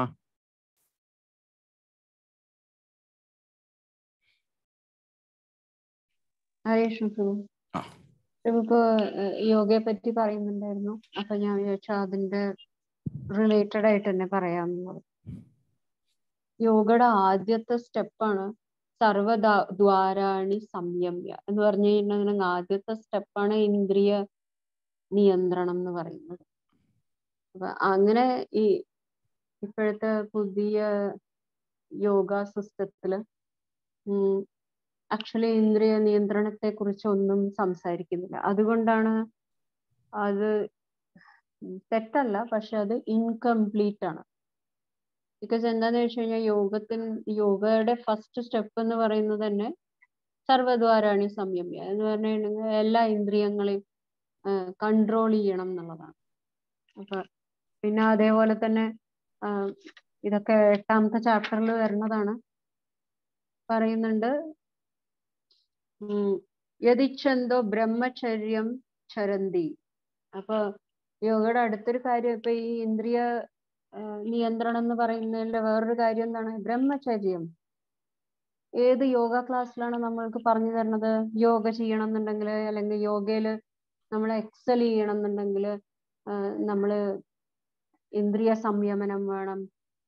[SPEAKER 4] ഹരേ യോഗയെ പറ്റി പറയുന്നുണ്ടായിരുന്നു
[SPEAKER 5] അപ്പൊ ഞാൻ വിചാരിച്ചു അതിന്റെ റിലേറ്റഡ് ആയിട്ട് തന്നെ പറയാമെന്നുള്ളത് യോഗയുടെ ആദ്യത്തെ സ്റ്റെപ്പാണ് സർവദാ സംയമ്യ എന്ന് പറഞ്ഞു കഴിഞ്ഞാൽ ആദ്യത്തെ സ്റ്റെപ്പാണ് ഇന്ദ്രിയ നിയന്ത്രണം എന്ന് പറയുന്നത് അപ്പൊ അങ്ങനെ ഈ ഇപ്പോഴത്തെ പുതിയ യോഗ സിസ്റ്റത്തില് ആക്ച്വലി ഇന്ദ്രിയ നിയന്ത്രണത്തെ കുറിച്ച് ഒന്നും സംസാരിക്കുന്നില്ല അതുകൊണ്ടാണ് അത് തെറ്റല്ല പക്ഷെ അത് ഇൻകംപ്ലീറ്റ് ആണ് ബിക്കോസ് എന്താന്ന് വെച്ച് കഴിഞ്ഞാൽ യോഗത്തിൻ യോഗയുടെ ഫസ്റ്റ് സ്റ്റെപ്പ് എന്ന് പറയുന്നത് തന്നെ സർവദ്വാരാണി സംയമ്യ എന്ന് പറഞ്ഞു എല്ലാ ഇന്ദ്രിയങ്ങളെയും കൺട്രോൾ ചെയ്യണം എന്നുള്ളതാണ് അപ്പൊ പിന്നെ അതേപോലെ തന്നെ ഇതൊക്കെ എട്ടാമത്തെ ചാപ്റ്ററിൽ വരുന്നതാണ് പറയുന്നുണ്ട് യതിച്ചെന്തോ ബ്രഹ്മചര്യം ചരന്തി അപ്പൊ യോഗയുടെ അടുത്തൊരു കാര്യം ഇപ്പൊ ഈ ഇന്ദ്രിയ നിയന്ത്രണം എന്ന് പറയുന്നതിന്റെ വേറൊരു കാര്യം എന്താണ് ബ്രഹ്മചര്യം ഏത് യോഗ ക്ലാസ്സിലാണ് നമ്മൾക്ക് പറഞ്ഞു തരുന്നത് യോഗ ചെയ്യണം എന്നുണ്ടെങ്കിൽ അല്ലെങ്കിൽ യോഗയില് നമ്മൾ എക്സൽ ചെയ്യണം എന്നുണ്ടെങ്കിൽ നമ്മൾ ഇന്ദ്രിയ സംയമനം വേണം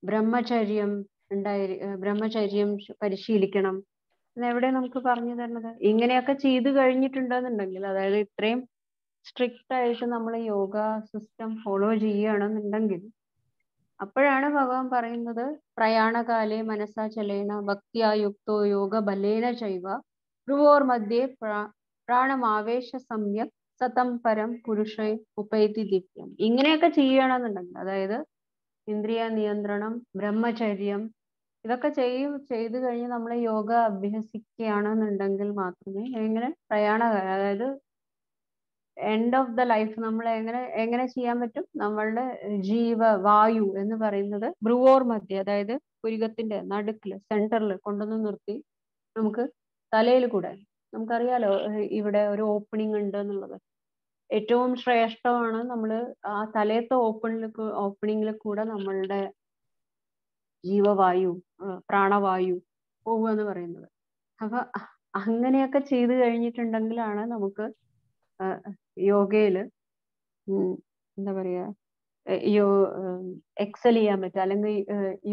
[SPEAKER 5] ബ്രഹ്മചര്യം ഉണ്ടായി ബ്രഹ്മചര്യം പരിശീലിക്കണം എവിടെ നമുക്ക് പറഞ്ഞു തരുന്നത് ഇങ്ങനെയൊക്കെ ചെയ്തു കഴിഞ്ഞിട്ടുണ്ടെന്നുണ്ടെങ്കിൽ അതായത് ഇത്രയും സ്ട്രിക്റ്റ് ആയിട്ട് നമ്മൾ യോഗ സിസ്റ്റം ഫോളോ ചെയ്യുകയാണെന്നുണ്ടെങ്കിൽ അപ്പോഴാണ് ഭഗവാൻ പറയുന്നത് പ്രയാണകാലേ മനസാ ചലേണ ഭക്തിയായുക്തോ യോഗ ബലേന ചൈവ ഭ്രുവോർ മധ്യേ പ്രാണമാവേശ സമ്യക് സതം പരം പുരുഷ ഉപേതി ദിവ്യം ഇങ്ങനെയൊക്കെ ചെയ്യണമെന്നുണ്ടെങ്കിൽ അതായത് ഇന്ദ്രിയ നിയന്ത്രണം ബ്രഹ്മചര്യം ഇതൊക്കെ ചെയ്യും ചെയ്തു കഴിഞ്ഞ് നമ്മൾ യോഗ അഭ്യസിക്കുകയാണെന്നുണ്ടെങ്കിൽ മാത്രമേ ഇങ്ങനെ പ്രയാണ അതായത് എൻഡ് ഓഫ് ദ ലൈഫ് നമ്മൾ എങ്ങനെ എങ്ങനെ ചെയ്യാൻ പറ്റും നമ്മളുടെ ജീവ വായു എന്ന് പറയുന്നത് ബ്രുവോർ മധ്യ അതായത് പുരികത്തിന്റെ നടുക്കിൽ സെന്ററിൽ കൊണ്ടുവന്ന് നിർത്തി നമുക്ക് തലയിൽ കൂടെ നമുക്കറിയാലോ ഇവിടെ ഒരു ഓപ്പണിംഗ് ഉണ്ട് എന്നുള്ളത് ഏറ്റവും ശ്രേഷ്ഠമാണ് നമ്മൾ ആ തലയത്തെ ഓപ്പണിൽ ഓപ്പണിംഗിൽ കൂടെ നമ്മളുടെ ജീവവായു പ്രാണവായു പോവുക എന്ന് പറയുന്നത് അപ്പൊ അങ്ങനെയൊക്കെ ചെയ്തു കഴിഞ്ഞിട്ടുണ്ടെങ്കിലാണ് നമുക്ക് യോഗയിൽ എന്താ പറയുക യോ എക്സൽ ചെയ്യാൻ പറ്റുക അല്ലെങ്കിൽ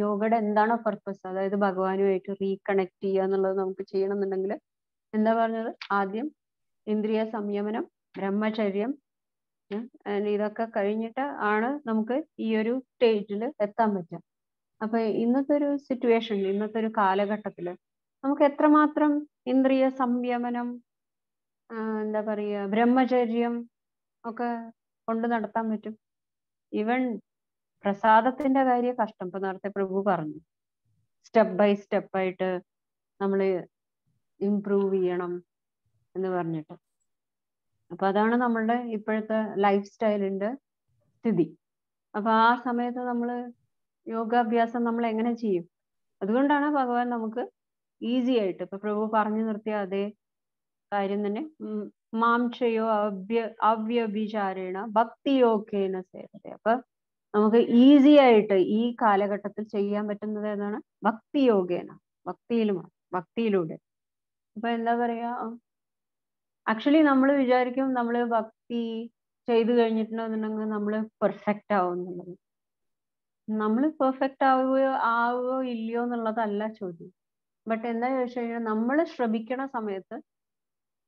[SPEAKER 5] യോഗയുടെ എന്താണോ പർപ്പസ് അതായത് ഭഗവാനുമായിട്ട് റീകണക്ട് ചെയ്യുക എന്നുള്ളത് നമുക്ക് ചെയ്യണം എന്താ പറഞ്ഞത് ആദ്യം ഇന്ദ്രിയ സംയമനം ബ്രഹ്മചര്യം ഇതൊക്കെ കഴിഞ്ഞിട്ട് ആണ് നമുക്ക് ഈ ഒരു സ്റ്റേജിൽ എത്താൻ പറ്റുക അപ്പൊ ഇന്നത്തെ ഒരു സിറ്റുവേഷനിൽ ഇന്നത്തെ ഒരു കാലഘട്ടത്തില് നമുക്ക് എത്രമാത്രം ഇന്ദ്രിയ സംയമനം എന്താ പറയുക ബ്രഹ്മചര്യം ഒക്കെ കൊണ്ട് നടത്താൻ പറ്റും ഇവൻ പ്രസാദത്തിന്റെ കാര്യം കഷ്ടം ഇപ്പൊ നേരത്തെ പ്രഭു പറഞ്ഞു സ്റ്റെപ്പ് ബൈ സ്റ്റെപ്പ് ആയിട്ട് നമ്മൾ ഇംപ്രൂവ് ചെയ്യണം എന്ന് പറഞ്ഞിട്ട് അപ്പൊ അതാണ് നമ്മളുടെ ഇപ്പോഴത്തെ ലൈഫ് സ്റ്റൈലിന്റെ സ്ഥിതി അപ്പൊ ആ സമയത്ത് നമ്മൾ യോഗാഭ്യാസം നമ്മൾ എങ്ങനെ ചെയ്യും അതുകൊണ്ടാണ് ഭഗവാൻ നമുക്ക് ഈസി ആയിട്ട് ഇപ്പൊ പ്രഭു പറഞ്ഞു നിർത്തിയ അതേ കാര്യം തന്നെ മാംക്ഷയോ അവ്യ അവ്യഭിചാരേണ ഭക്തിയോഗേന സേവതേ അപ്പൊ നമുക്ക് ഈസി ആയിട്ട് ഈ കാലഘട്ടത്തിൽ ചെയ്യാൻ പറ്റുന്നത് ഏതാണ് ഭക്തിയോഗേന ഭക്തിയിലുമാണ് ഭക്തിയിലൂടെ അപ്പൊ എന്താ പറയാ ആക്ച്വലി നമ്മൾ വിചാരിക്കും നമ്മൾ ഭക്തി ചെയ്തു കഴിഞ്ഞിട്ടുണ്ടെന്നുണ്ടെങ്കിൽ നമ്മൾ പെർഫെക്റ്റ് എന്നുള്ളത് നമ്മൾ പെർഫെക്റ്റ് ആവുകയോ ആവുകയോ ഇല്ലയോ എന്നുള്ളതല്ല ചോദ്യം ബട്ട് എന്താ ചോദിച്ചു കഴിഞ്ഞാൽ നമ്മൾ ശ്രമിക്കണ സമയത്ത്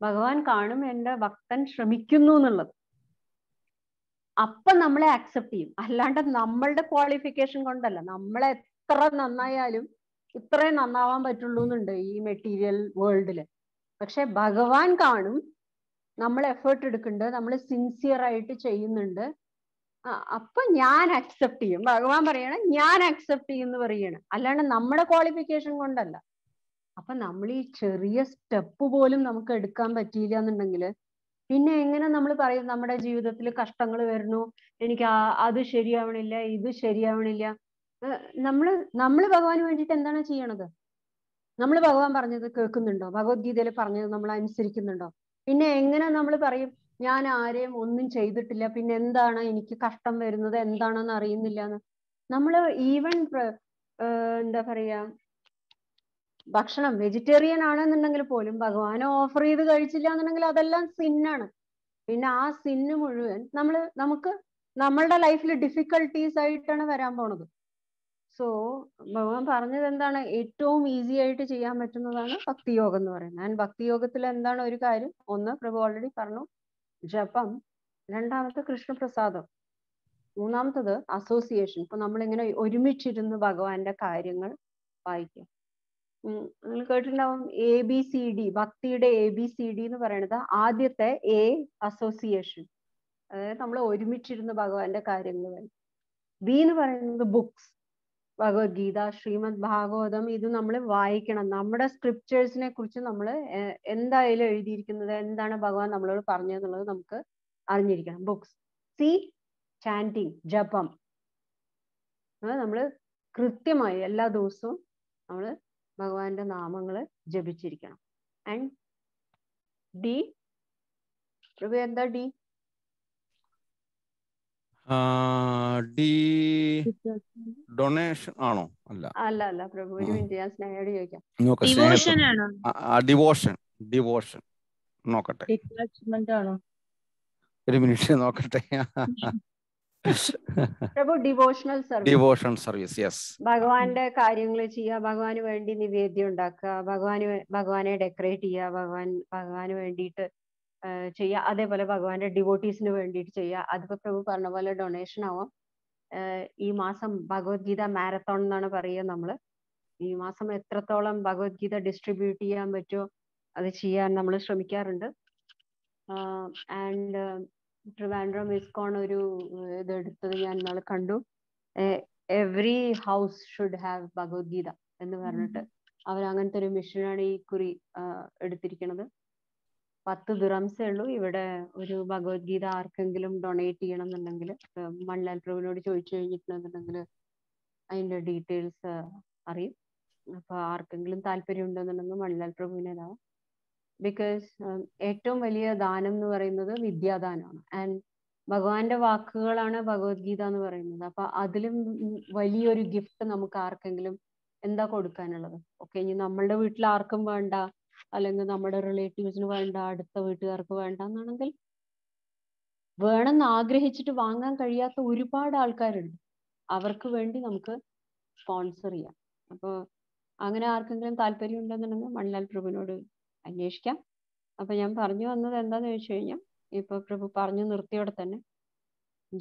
[SPEAKER 5] ഭഗവാൻ കാണും എൻ്റെ ഭക്തൻ ശ്രമിക്കുന്നു എന്നുള്ളത് അപ്പൊ നമ്മളെ ആക്സെപ്റ്റ് ചെയ്യും അല്ലാണ്ട് നമ്മളുടെ ക്വാളിഫിക്കേഷൻ കൊണ്ടല്ല നമ്മളെ എത്ര നന്നായാലും ഇത്രയും നന്നാവാൻ പറ്റുള്ളൂ എന്നുണ്ട് ഈ മെറ്റീരിയൽ വേൾഡിൽ പക്ഷെ ഭഗവാൻ കാണും നമ്മൾ എഫേർട്ട് എടുക്കുന്നുണ്ട് നമ്മൾ സിൻസിയർ ആയിട്ട് ചെയ്യുന്നുണ്ട് അപ്പൊ ഞാൻ അക്സെപ്റ്റ് ചെയ്യും ഭഗവാൻ പറയണം ഞാൻ അക്സെപ്റ്റ് ചെയ്യുമെന്ന് പറയണം അല്ലാണ്ട് നമ്മുടെ ക്വാളിഫിക്കേഷൻ കൊണ്ടല്ല അപ്പൊ നമ്മൾ ഈ ചെറിയ സ്റ്റെപ്പ് പോലും നമുക്ക് എടുക്കാൻ പറ്റിയില്ല എന്നുണ്ടെങ്കിൽ പിന്നെ എങ്ങനെ നമ്മൾ പറയും നമ്മുടെ ജീവിതത്തിൽ കഷ്ടങ്ങൾ വരുന്നു എനിക്ക് അത് ശരിയാവണില്ല ഇത് ശരിയാവണില്ല നമ്മൾ നമ്മൾ ഭഗവാന് വേണ്ടിയിട്ട് എന്താണ് ചെയ്യണത് നമ്മൾ ഭഗവാൻ പറഞ്ഞത് കേൾക്കുന്നുണ്ടോ ഭഗവത്ഗീതയിൽ പറഞ്ഞത് നമ്മൾ അനുസരിക്കുന്നുണ്ടോ പിന്നെ എങ്ങനെ നമ്മൾ പറയും ഞാൻ ആരെയും ഒന്നും ചെയ്തിട്ടില്ല പിന്നെ എന്താണ് എനിക്ക് കഷ്ടം വരുന്നത് എന്താണെന്ന് അറിയുന്നില്ല എന്ന് നമ്മൾ ഈവൻ എന്താ പറയാ ഭക്ഷണം വെജിറ്റേറിയൻ ആണെന്നുണ്ടെങ്കിൽ പോലും ഭഗവാൻ ഓഫർ ചെയ്ത് കഴിച്ചില്ല എന്നുണ്ടെങ്കിൽ അതെല്ലാം സിന്നാണ് പിന്നെ ആ സിന്ന് മുഴുവൻ നമ്മൾ നമുക്ക് നമ്മളുടെ ലൈഫിൽ ഡിഫിക്കൽട്ടീസ് ആയിട്ടാണ് വരാൻ പോണത് സോ ഭഗവാൻ പറഞ്ഞത് എന്താണ് ഏറ്റവും ഈസി ആയിട്ട് ചെയ്യാൻ പറ്റുന്നതാണ് ഭക്തിയോഗം എന്ന് പറയുന്നത് ആൻഡ് ഭക്തിയോഗത്തിൽ എന്താണ് ഒരു കാര്യം ഒന്ന് പ്രഭു ഓൾറെഡി പറഞ്ഞു ജപം രണ്ടാമത്തെ കൃഷ്ണപ്രസാദം മൂന്നാമത്തത് അസോസിയേഷൻ ഇപ്പൊ നമ്മളിങ്ങനെ ഒരുമിച്ചിരുന്ന് ഭഗവാന്റെ കാര്യങ്ങൾ വായിക്കുക നിങ്ങൾ കേട്ടിട്ടുണ്ടാവും എ ബി സി ഡി ഭക്തിയുടെ എ ബി സി ഡി എന്ന് പറയുന്നത് ആദ്യത്തെ എ അസോസിയേഷൻ അതായത് നമ്മൾ ഒരുമിച്ചിരുന്ന് ഭഗവാന്റെ കാര്യങ്ങൾ ബി എന്ന് പറയുന്നത് ബുക്സ് ഭഗവത്ഗീത ശ്രീമദ് ഭാഗവതം ഇത് നമ്മൾ വായിക്കണം നമ്മുടെ സ്ക്രിപ്റ്റേഴ്സിനെ കുറിച്ച് നമ്മൾ എന്തായാലും എഴുതിയിരിക്കുന്നത് എന്താണ് ഭഗവാൻ നമ്മളോട് പറഞ്ഞതെന്നുള്ളത് നമുക്ക് അറിഞ്ഞിരിക്കണം ബുക്സ് സി ചാൻറ്റിങ് ജപം നമ്മൾ കൃത്യമായി എല്ലാ ദിവസവും നമ്മൾ ഭഗവാന്റെ നാമങ്ങൾ ജപിച്ചിരിക്കണം ആൻഡ് ഡി പ്രഭു എന്താ ഡി
[SPEAKER 1] ഡി ഡൊണേഷൻ ആണോ അല്ല
[SPEAKER 5] അല്ല അല്ല പ്രഭു ഒരു മിനിറ്റ് ഞാൻ സ്നേഹയോട് ചോദിക്കാം
[SPEAKER 1] ഡിവോഷൻ ആണോ ഡിവോഷൻ ഡിവോഷൻ നോക്കട്ടെ ഒരു മിനിറ്റ് നോക്കട്ടെ [laughs]
[SPEAKER 5] Prabhu devotional service devotion service yes ഭഗവാന്റെ കാര്യങ്ങൾ ചെയ്യുക ഭഗവാന് വേണ്ടി നിവേദ്യം ഉണ്ടാക്കുക ഭഗവാന് ഭഗവാനെ ഡെക്കറേറ്റ് ചെയ്യുക ഭഗവാൻ ഭഗവാന് വേണ്ടിയിട്ട് ചെയ്യുക അതേപോലെ ഭഗവാന്റെ ഡിവോട്ടീസിന് വേണ്ടിയിട്ട് ചെയ്യുക അതിപ്പോ പ്രഭു പറഞ്ഞ പോലെ ഡൊണേഷൻ ആവാം ഈ മാസം ഭഗവത്ഗീത മാരത്തോൺ എന്നാണ് പറയുക നമ്മള് ഈ മാസം എത്രത്തോളം ഭഗവത്ഗീത ഡിസ്ട്രിബ്യൂട്ട് ചെയ്യാൻ പറ്റുമോ അത് ചെയ്യാൻ നമ്മൾ ശ്രമിക്കാറുണ്ട് ആൻഡ് ട്രിവാൻഡ്രം ഇസ്കോൺ ഒരു ഇത് എടുത്തത് ഞാൻ ഇന്നാൾ കണ്ടു every house should have Bhagavad Gita എന്ന് പറഞ്ഞിട്ട് അവർ അങ്ങനത്തെ ഒരു മിഷനാണ് ഈ കുറി എടുത്തിരിക്കുന്നത് പത്ത് ദുറംസേ ഉള്ളൂ ഇവിടെ ഒരു ഭഗവത്ഗീത ആർക്കെങ്കിലും ഡൊണേറ്റ് ചെയ്യണം എന്നുണ്ടെങ്കിൽ മൺലാൽ പ്രഭുവിനോട് ചോദിച്ചു കഴിഞ്ഞിട്ടുണ്ടെന്നുണ്ടെങ്കിൽ അതിന്റെ ഡീറ്റെയിൽസ് അറിയും അപ്പൊ ആർക്കെങ്കിലും താല്പര്യം ഉണ്ടെന്നുണ്ടെങ്കിൽ മൺലാൽ പ്രഭുവിനേതാവും ബിക്കോസ് um, ഏറ്റവും വലിയ ദാനം എന്ന് പറയുന്നത് വിദ്യാദാനമാണ് ആൻഡ് ഭഗവാന്റെ വാക്കുകളാണ് ഭഗവത്ഗീത എന്ന് പറയുന്നത് അപ്പൊ അതിലും വലിയൊരു ഗിഫ്റ്റ് നമുക്ക് ആർക്കെങ്കിലും എന്താ കൊടുക്കാനുള്ളത് ഓക്കെ ഇനി നമ്മളുടെ വീട്ടിൽ ആർക്കും വേണ്ട അല്ലെങ്കിൽ നമ്മുടെ റിലേറ്റീവ്സിന് വേണ്ട അടുത്ത വീട്ടുകാർക്ക് വേണ്ട എന്നാണെങ്കിൽ വേണമെന്ന് ആഗ്രഹിച്ചിട്ട് വാങ്ങാൻ കഴിയാത്ത ഒരുപാട് ആൾക്കാരുണ്ട് അവർക്ക് വേണ്ടി നമുക്ക് സ്പോൺസർ ചെയ്യാം അപ്പൊ അങ്ങനെ ആർക്കെങ്കിലും താല്പര്യം ഉണ്ടെന്നുണ്ടെങ്കിൽ മണിലാൽ പ്രഭുവിനോട് അന്വേഷിക്കാം അപ്പൊ ഞാൻ പറഞ്ഞു വന്നത് എന്താന്ന് ചോദിച്ചു കഴിഞ്ഞാൽ ഇപ്പൊ പ്രഭു പറഞ്ഞു നിർത്തിയോടെ തന്നെ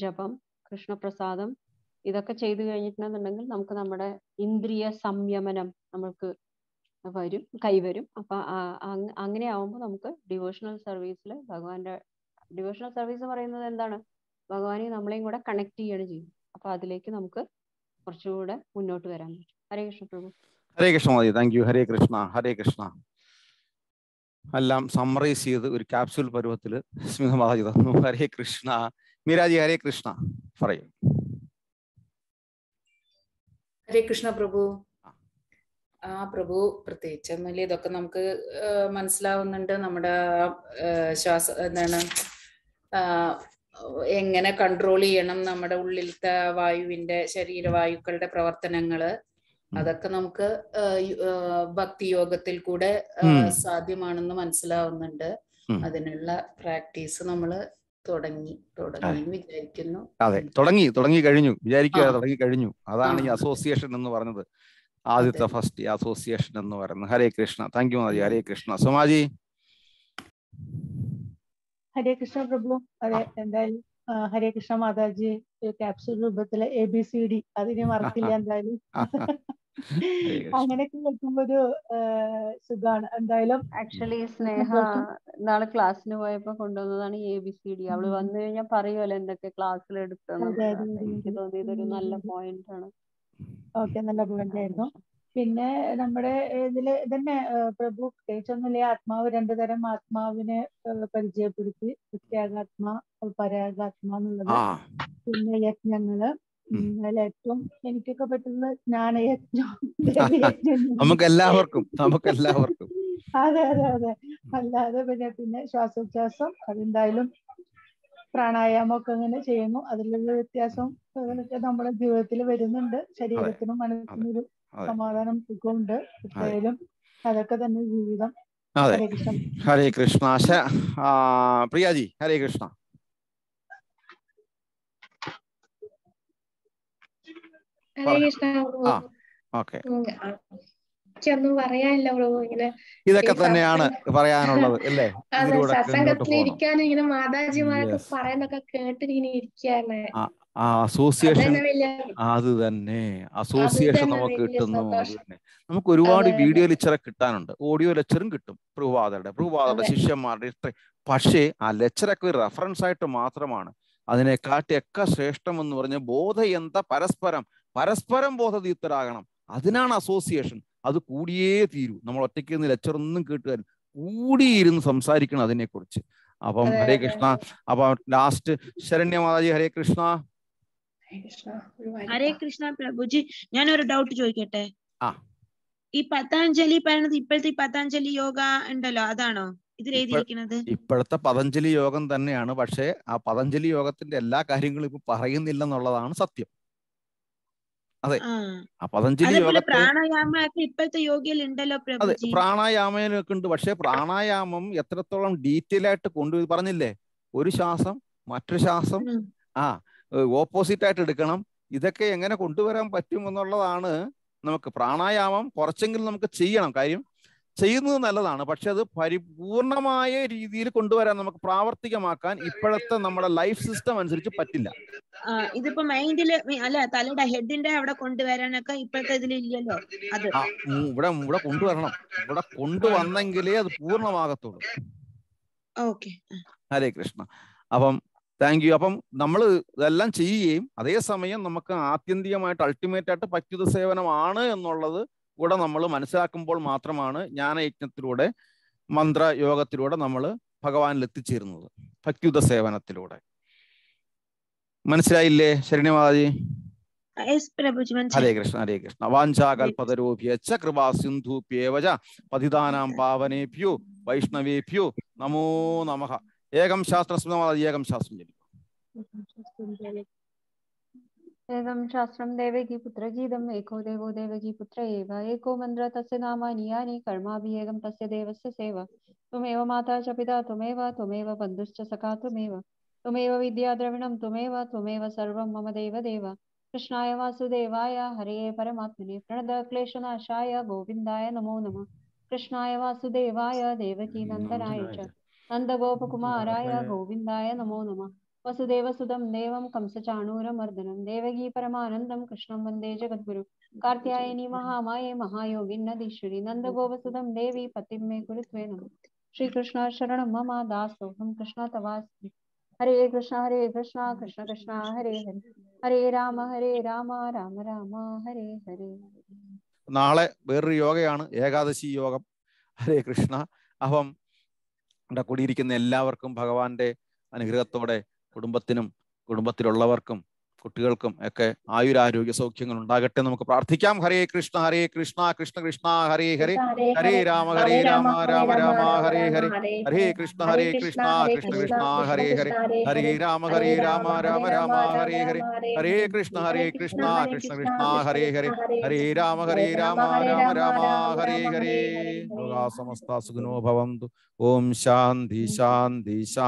[SPEAKER 5] ജപം കൃഷ്ണപ്രസാദം ഇതൊക്കെ ചെയ്തു കഴിഞ്ഞിട്ടുണ്ടെന്നുണ്ടെങ്കിൽ നമുക്ക് നമ്മുടെ ഇന്ദ്രിയ സംയമനം നമുക്ക് വരും കൈവരും അപ്പൊ അങ്ങനെ ആവുമ്പോൾ നമുക്ക് ഡിവോഷണൽ സർവീസിൽ ഭഗവാന്റെ ഡിവോഷണൽ സർവീസ് പറയുന്നത് എന്താണ് ഭഗവാനെ നമ്മളെയും കൂടെ കണക്ട് ചെയ്യാണ് ചെയ്യും അപ്പൊ അതിലേക്ക് നമുക്ക് കുറച്ചുകൂടെ മുന്നോട്ട് വരാൻ പറ്റും ഹരേ കൃഷ്ണ പ്രഭു
[SPEAKER 1] ഹരേ കൃഷ്ണ ഹരേ കൃഷ്ണ ഹരേ കൃഷ്ണ എല്ലാം സമ്മറൈസ് ചെയ്ത് ഒരു ക്യാപ്സ്യൂൾ പരുവത്തിൽ സ്മിത മാതാജി തന്നു ഹരേ കൃഷ്ണ മീരാജി ഹരേ കൃഷ്ണ പറയും
[SPEAKER 2] ഹരേ കൃഷ്ണ പ്രഭു ആ പ്രഭു പ്രത്യേകിച്ച് ഇതൊക്കെ നമുക്ക് മനസ്സിലാവുന്നുണ്ട് നമ്മുടെ ശ്വാസ എന്താണ് എങ്ങനെ കൺട്രോൾ ചെയ്യണം നമ്മുടെ ഉള്ളിലത്തെ വായുവിന്റെ ശരീരവായുക്കളുടെ പ്രവർത്തനങ്ങള് അതൊക്കെ നമുക്ക് ഭക്തിയോഗത്തിൽ കൂടെ സാധ്യമാണെന്ന് മനസ്സിലാവുന്നുണ്ട് അതിനുള്ള പ്രാക്ടീസ് നമ്മൾ തുടങ്ങി തുടങ്ങി വിചാരിക്കുന്നു
[SPEAKER 1] അതെ തുടങ്ങി തുടങ്ങി കഴിഞ്ഞു വിചാരിക്കുക തുടങ്ങി കഴിഞ്ഞു അതാണ് ഈ അസോസിയേഷൻ എന്ന് പറഞ്ഞത് ആദ്യത്തെ ഫസ്റ്റ് അസോസിയേഷൻ എന്ന് പറയുന്നത് ഹരേ കൃഷ്ണ താങ്ക് യു മാതാജി ഹരേ കൃഷ്ണ സുമാജി
[SPEAKER 3] ഹരേ കൃഷ്ണ പ്രഭു അതെ എന്തായാലും ഹരേ കൃഷ്ണ മാതാജി ക്യാപ്സൂൾ രൂപത്തിലെ എ ബി സി ഡി അതിനെ മറക്കില്ല എന്തായാലും അങ്ങനെയൊക്കെ വെക്കുമ്പോ ഒരു സുഖാണ് എന്തായാലും ആക്ച്വലി സ്നേഹ
[SPEAKER 5] നാളെ ക്ലാസ്സിന് പോയപ്പോ കൊണ്ടുവന്നതാണ് എ ബി സി ഡി അവള് വന്നു കഴിഞ്ഞാൽ പറയുമല്ലോ എന്തൊക്കെ ക്ലാസ്സിൽ
[SPEAKER 3] എടുത്തെന്ന് എനിക്ക് തോന്നിയത് ഒരു നല്ല പോയിന്റ് ആണ് ഓക്കെ നല്ല പോയിന്റ് ആയിരുന്നു പിന്നെ നമ്മുടെ ഇതില് തന്നെ പ്രഭു പ്രത്യേകിച്ചൊന്നുമില്ല ആത്മാവ് രണ്ടു തരം ആത്മാവിനെ പരിചയപ്പെടുത്തി പ്രത്യാഗാത്മ പരാഗാത്മ എന്നുള്ളത് പിന്നെ യജ്ഞങ്ങള് ഏറ്റവും എനിക്കൊക്കെ പറ്റുന്നത് ജ്ഞാനയജ്ഞം എല്ലാവർക്കും
[SPEAKER 1] [laughs] എല്ലാവർക്കും
[SPEAKER 3] അതെ അതെ അതെ അല്ലാതെ പിന്നെ പിന്നെ ശ്വാസോച്ഛ്വാസം അതെന്തായാലും പ്രാണായാമം ഒക്കെ അങ്ങനെ ചെയ്യുന്നു അതിലുള്ള വ്യത്യാസം നമ്മുടെ ജീവിതത്തിൽ വരുന്നുണ്ട് ശരീരത്തിനും മനസ്സിനും ഒരു സമാധാനം സുഖമുണ്ട് ഇപ്പോഴും അതൊക്കെ തന്നെ ജീവിതം
[SPEAKER 1] അതെ ഹരേ കൃഷ്ണ പ്രിയാജി ഹരേ കൃഷ്ണ ഇതൊക്കെ തന്നെയാണ് പറയാനുള്ളത് അല്ലേ സത്സംഗത്തിലിരിക്കാനും
[SPEAKER 3] ഇങ്ങനെ മാതാജിമാരൊക്കെ പറയുന്നൊക്കെ കേട്ടിങ്ങനെ ഇരിക്കാണ്
[SPEAKER 1] ആ അസോസിയേഷൻ അത് തന്നെ അസോസിയേഷൻ നമുക്ക് കിട്ടുന്നു നമുക്ക് ഒരുപാട് വീഡിയോ ലെക്ചർ കിട്ടാനുണ്ട് ഓഡിയോ ലെക്ചറും കിട്ടും പ്രഭാതരുടെ പ്രഭാതരുടെ ശിഷ്യന്മാരുടെ ഇത്ര പക്ഷേ ആ ലെക്ചറൊക്കെ ഒരു റെഫറൻസ് ആയിട്ട് മാത്രമാണ് കാട്ടിയൊക്കെ ശ്രേഷ്ഠം എന്ന് പറഞ്ഞ ബോധയന്ത പരസ്പരം പരസ്പരം ബോധതീപ്തരാകണം അതിനാണ് അസോസിയേഷൻ അത് കൂടിയേ തീരൂ നമ്മൾ ഒറ്റയ്ക്ക് നിന്ന് ലെക്ചർ ഒന്നും കേട്ടുകാരും കൂടിയിരുന്ന് സംസാരിക്കണം അതിനെക്കുറിച്ച് അപ്പം ഹരേ കൃഷ്ണ അപ്പം ലാസ്റ്റ് ശരണ്യ മാതാജി ഹരേ കൃഷ്ണ
[SPEAKER 4] ഹരേ കൃഷ്ണ പ്രഭുജി ഞാൻ ഒരു ഡൗട്ട് ചോദിക്കട്ടെ ഈ പതഞ്ജലി പറയണത് ഇപ്പോഴത്തെ പതഞ്ജലി യോഗ ഉണ്ടല്ലോ അതാണോ ഇതിൽ
[SPEAKER 1] ഇപ്പോഴത്തെ പതഞ്ജലി യോഗം തന്നെയാണ് പക്ഷേ ആ പതഞ്ജലി യോഗത്തിന്റെ എല്ലാ കാര്യങ്ങളും ഇപ്പൊ പറയുന്നില്ല എന്നുള്ളതാണ് സത്യം അതെ ആ പതഞ്ജലി
[SPEAKER 4] പ്രാണായാമൊക്കെ ഇപ്പോഴത്തെ ഉണ്ടല്ലോ അതെ
[SPEAKER 1] പ്രാണായാമനൊക്കെ ഉണ്ട് പക്ഷേ പ്രാണായാമം എത്രത്തോളം ഡീറ്റെയിൽ ആയിട്ട് കൊണ്ടുപോയി പറഞ്ഞില്ലേ ഒരു ശ്വാസം മറ്റൊരു ശ്വാസം ആ ഓപ്പോസിറ്റായിട്ട് എടുക്കണം ഇതൊക്കെ എങ്ങനെ കൊണ്ടുവരാൻ പറ്റും എന്നുള്ളതാണ് നമുക്ക് പ്രാണായാമം കുറച്ചെങ്കിലും നമുക്ക് ചെയ്യണം കാര്യം ചെയ്യുന്നത് നല്ലതാണ് പക്ഷെ അത് പരിപൂർണമായ രീതിയിൽ കൊണ്ടുവരാൻ നമുക്ക് പ്രാവർത്തികമാക്കാൻ ഇപ്പോഴത്തെ നമ്മുടെ ലൈഫ് സിസ്റ്റം അനുസരിച്ച് പറ്റില്ല
[SPEAKER 4] ഇതിപ്പോ മൈൻഡില് അല്ല തലയുടെ ഹെഡിന്റെ അവിടെ കൊണ്ടുവരാനൊക്കെ ഇപ്പോഴത്തെ അത്
[SPEAKER 1] ഇവിടെ ഇവിടെ കൊണ്ടുവരണം ഇവിടെ കൊണ്ടുവന്നെങ്കിലേ അത് പൂർണ്ണമാകത്തുള്ളൂ ഹരേ കൃഷ്ണ അപ്പം താങ്ക് യു അപ്പം നമ്മൾ ഇതെല്ലാം ചെയ്യുകയും അതേസമയം നമുക്ക് ആത്യന്തികമായിട്ട് അൾട്ടിമേറ്റ് ആയിട്ട് പറ്റിയത് സേവനമാണ് എന്നുള്ളത് കൂടെ നമ്മൾ മനസ്സിലാക്കുമ്പോൾ മാത്രമാണ് ജ്ഞാനയജ്ഞത്തിലൂടെ മന്ത്രയോഗത്തിലൂടെ നമ്മൾ ഭഗവാനിൽ എത്തിച്ചേരുന്നത് ഭക്യുത സേവനത്തിലൂടെ മനസ്സിലായില്ലേ ശരണ്യമാതാജി ഹരേ കൃഷ്ണ ഹരേ കൃഷ്ണ വാഞ്ചാകൽപതരൂപ്യച്ച കൃപാ സിന്ധുപ്യേവച പതിദാനാം പാവനേപ്യു വൈഷ്ണവേപ്യു നമോ നമഃ एकं शास्त्रस्मिन् वदति एकं
[SPEAKER 5] एवं शास्त्रं देवकी पुत्रगीतम् एको देवो देवकी पुत्र एव एको मन्द्र तस्य नामानि यानि कर्माभिः एकं तस्य देवस्य सेवा त्वमेव माता च पिता त्वमेव त्वमेव बन्धुश्च सखा त्वमेव त्वमेव विद्याद्रविणं त्वमेव त्वमेव सर्वं मम देव देव कृष्णाय वासुदेवाय ये परमात्मने प्रणद क्लेशनाशा गोविंदय नमो नम कृष्णा वासुदेवाय देवकीनन्दनाय च നന്ദഗോപകുമാരായ ഗോവിന്ദായ നമോ നമ വസുദേവസുതം ദേവം കംസചാണൂരമർദ്ദനം ദേവകീ പരമാനന്ദം കൃഷ്ണം വന്ദേ ജഗദ്ഗുരു കാർത്യായനി മഹാമായേ മഹായോഗി നദീശ്വരി നന്ദഗോപസുതം ദേവി പതിം ഗുരുത്വേ നമ ശ്രീകൃഷ്ണ ശരണം മമ ദാസോഹം കൃഷ്ണ തവാസ്മി ഹരേ കൃഷ്ണ ഹരേ കൃഷ്ണ കൃഷ്ണ കൃഷ്ണ ഹരേ ഹരി ഹരേ രാമ ഹരേ രാമ രാമ രാമ ഹരേ ഹരേ
[SPEAKER 1] നാളെ വേറൊരു യോഗയാണ് ഏകാദശി യോഗം ഹരേ കൃഷ്ണ അപ്പം ഇവിടെ കൂടിയിരിക്കുന്ന എല്ലാവർക്കും ഭഗവാന്റെ അനുഗ്രഹത്തോടെ കുടുംബത്തിനും കുടുംബത്തിലുള്ളവർക്കും കുട്ടികൾക്കും ഒക്കെ ആയുരാരോഗ്യ സൗഖ്യങ്ങൾ ഉണ്ടാകട്ടെ നമുക്ക് പ്രാർത്ഥിക്കാം ഹരേ കൃഷ്ണ ഹരേ കൃഷ്ണ കൃഷ്ണ കൃഷ്ണ ഹരേ ഹരേ ഹരേ രാമ ഹരേ രാമ രാമ രാമ ഹരേ ഹരേ ഹരേ കൃഷ്ണ ഹരേ കൃഷ്ണ കൃഷ്ണ കൃഷ്ണ ഹരേ ഹരേ ഹരേ രാമ ഹരേ രാമ രാമ രാമ ഹരേ ഹരേ ഹരേ കൃഷ്ണ ഹരേ കൃഷ്ണ കൃഷ്ണ കൃഷ്ണ ഹരേ ഹരേ ഹരേ രാമ ഹരേ രാമ രാമ രാമ ഹരേ ഹരേ ലോകാസമസ്ത സുഖനോ ഭവന്തു ഓം ശാന്തി ശാന്തി ശാന്തി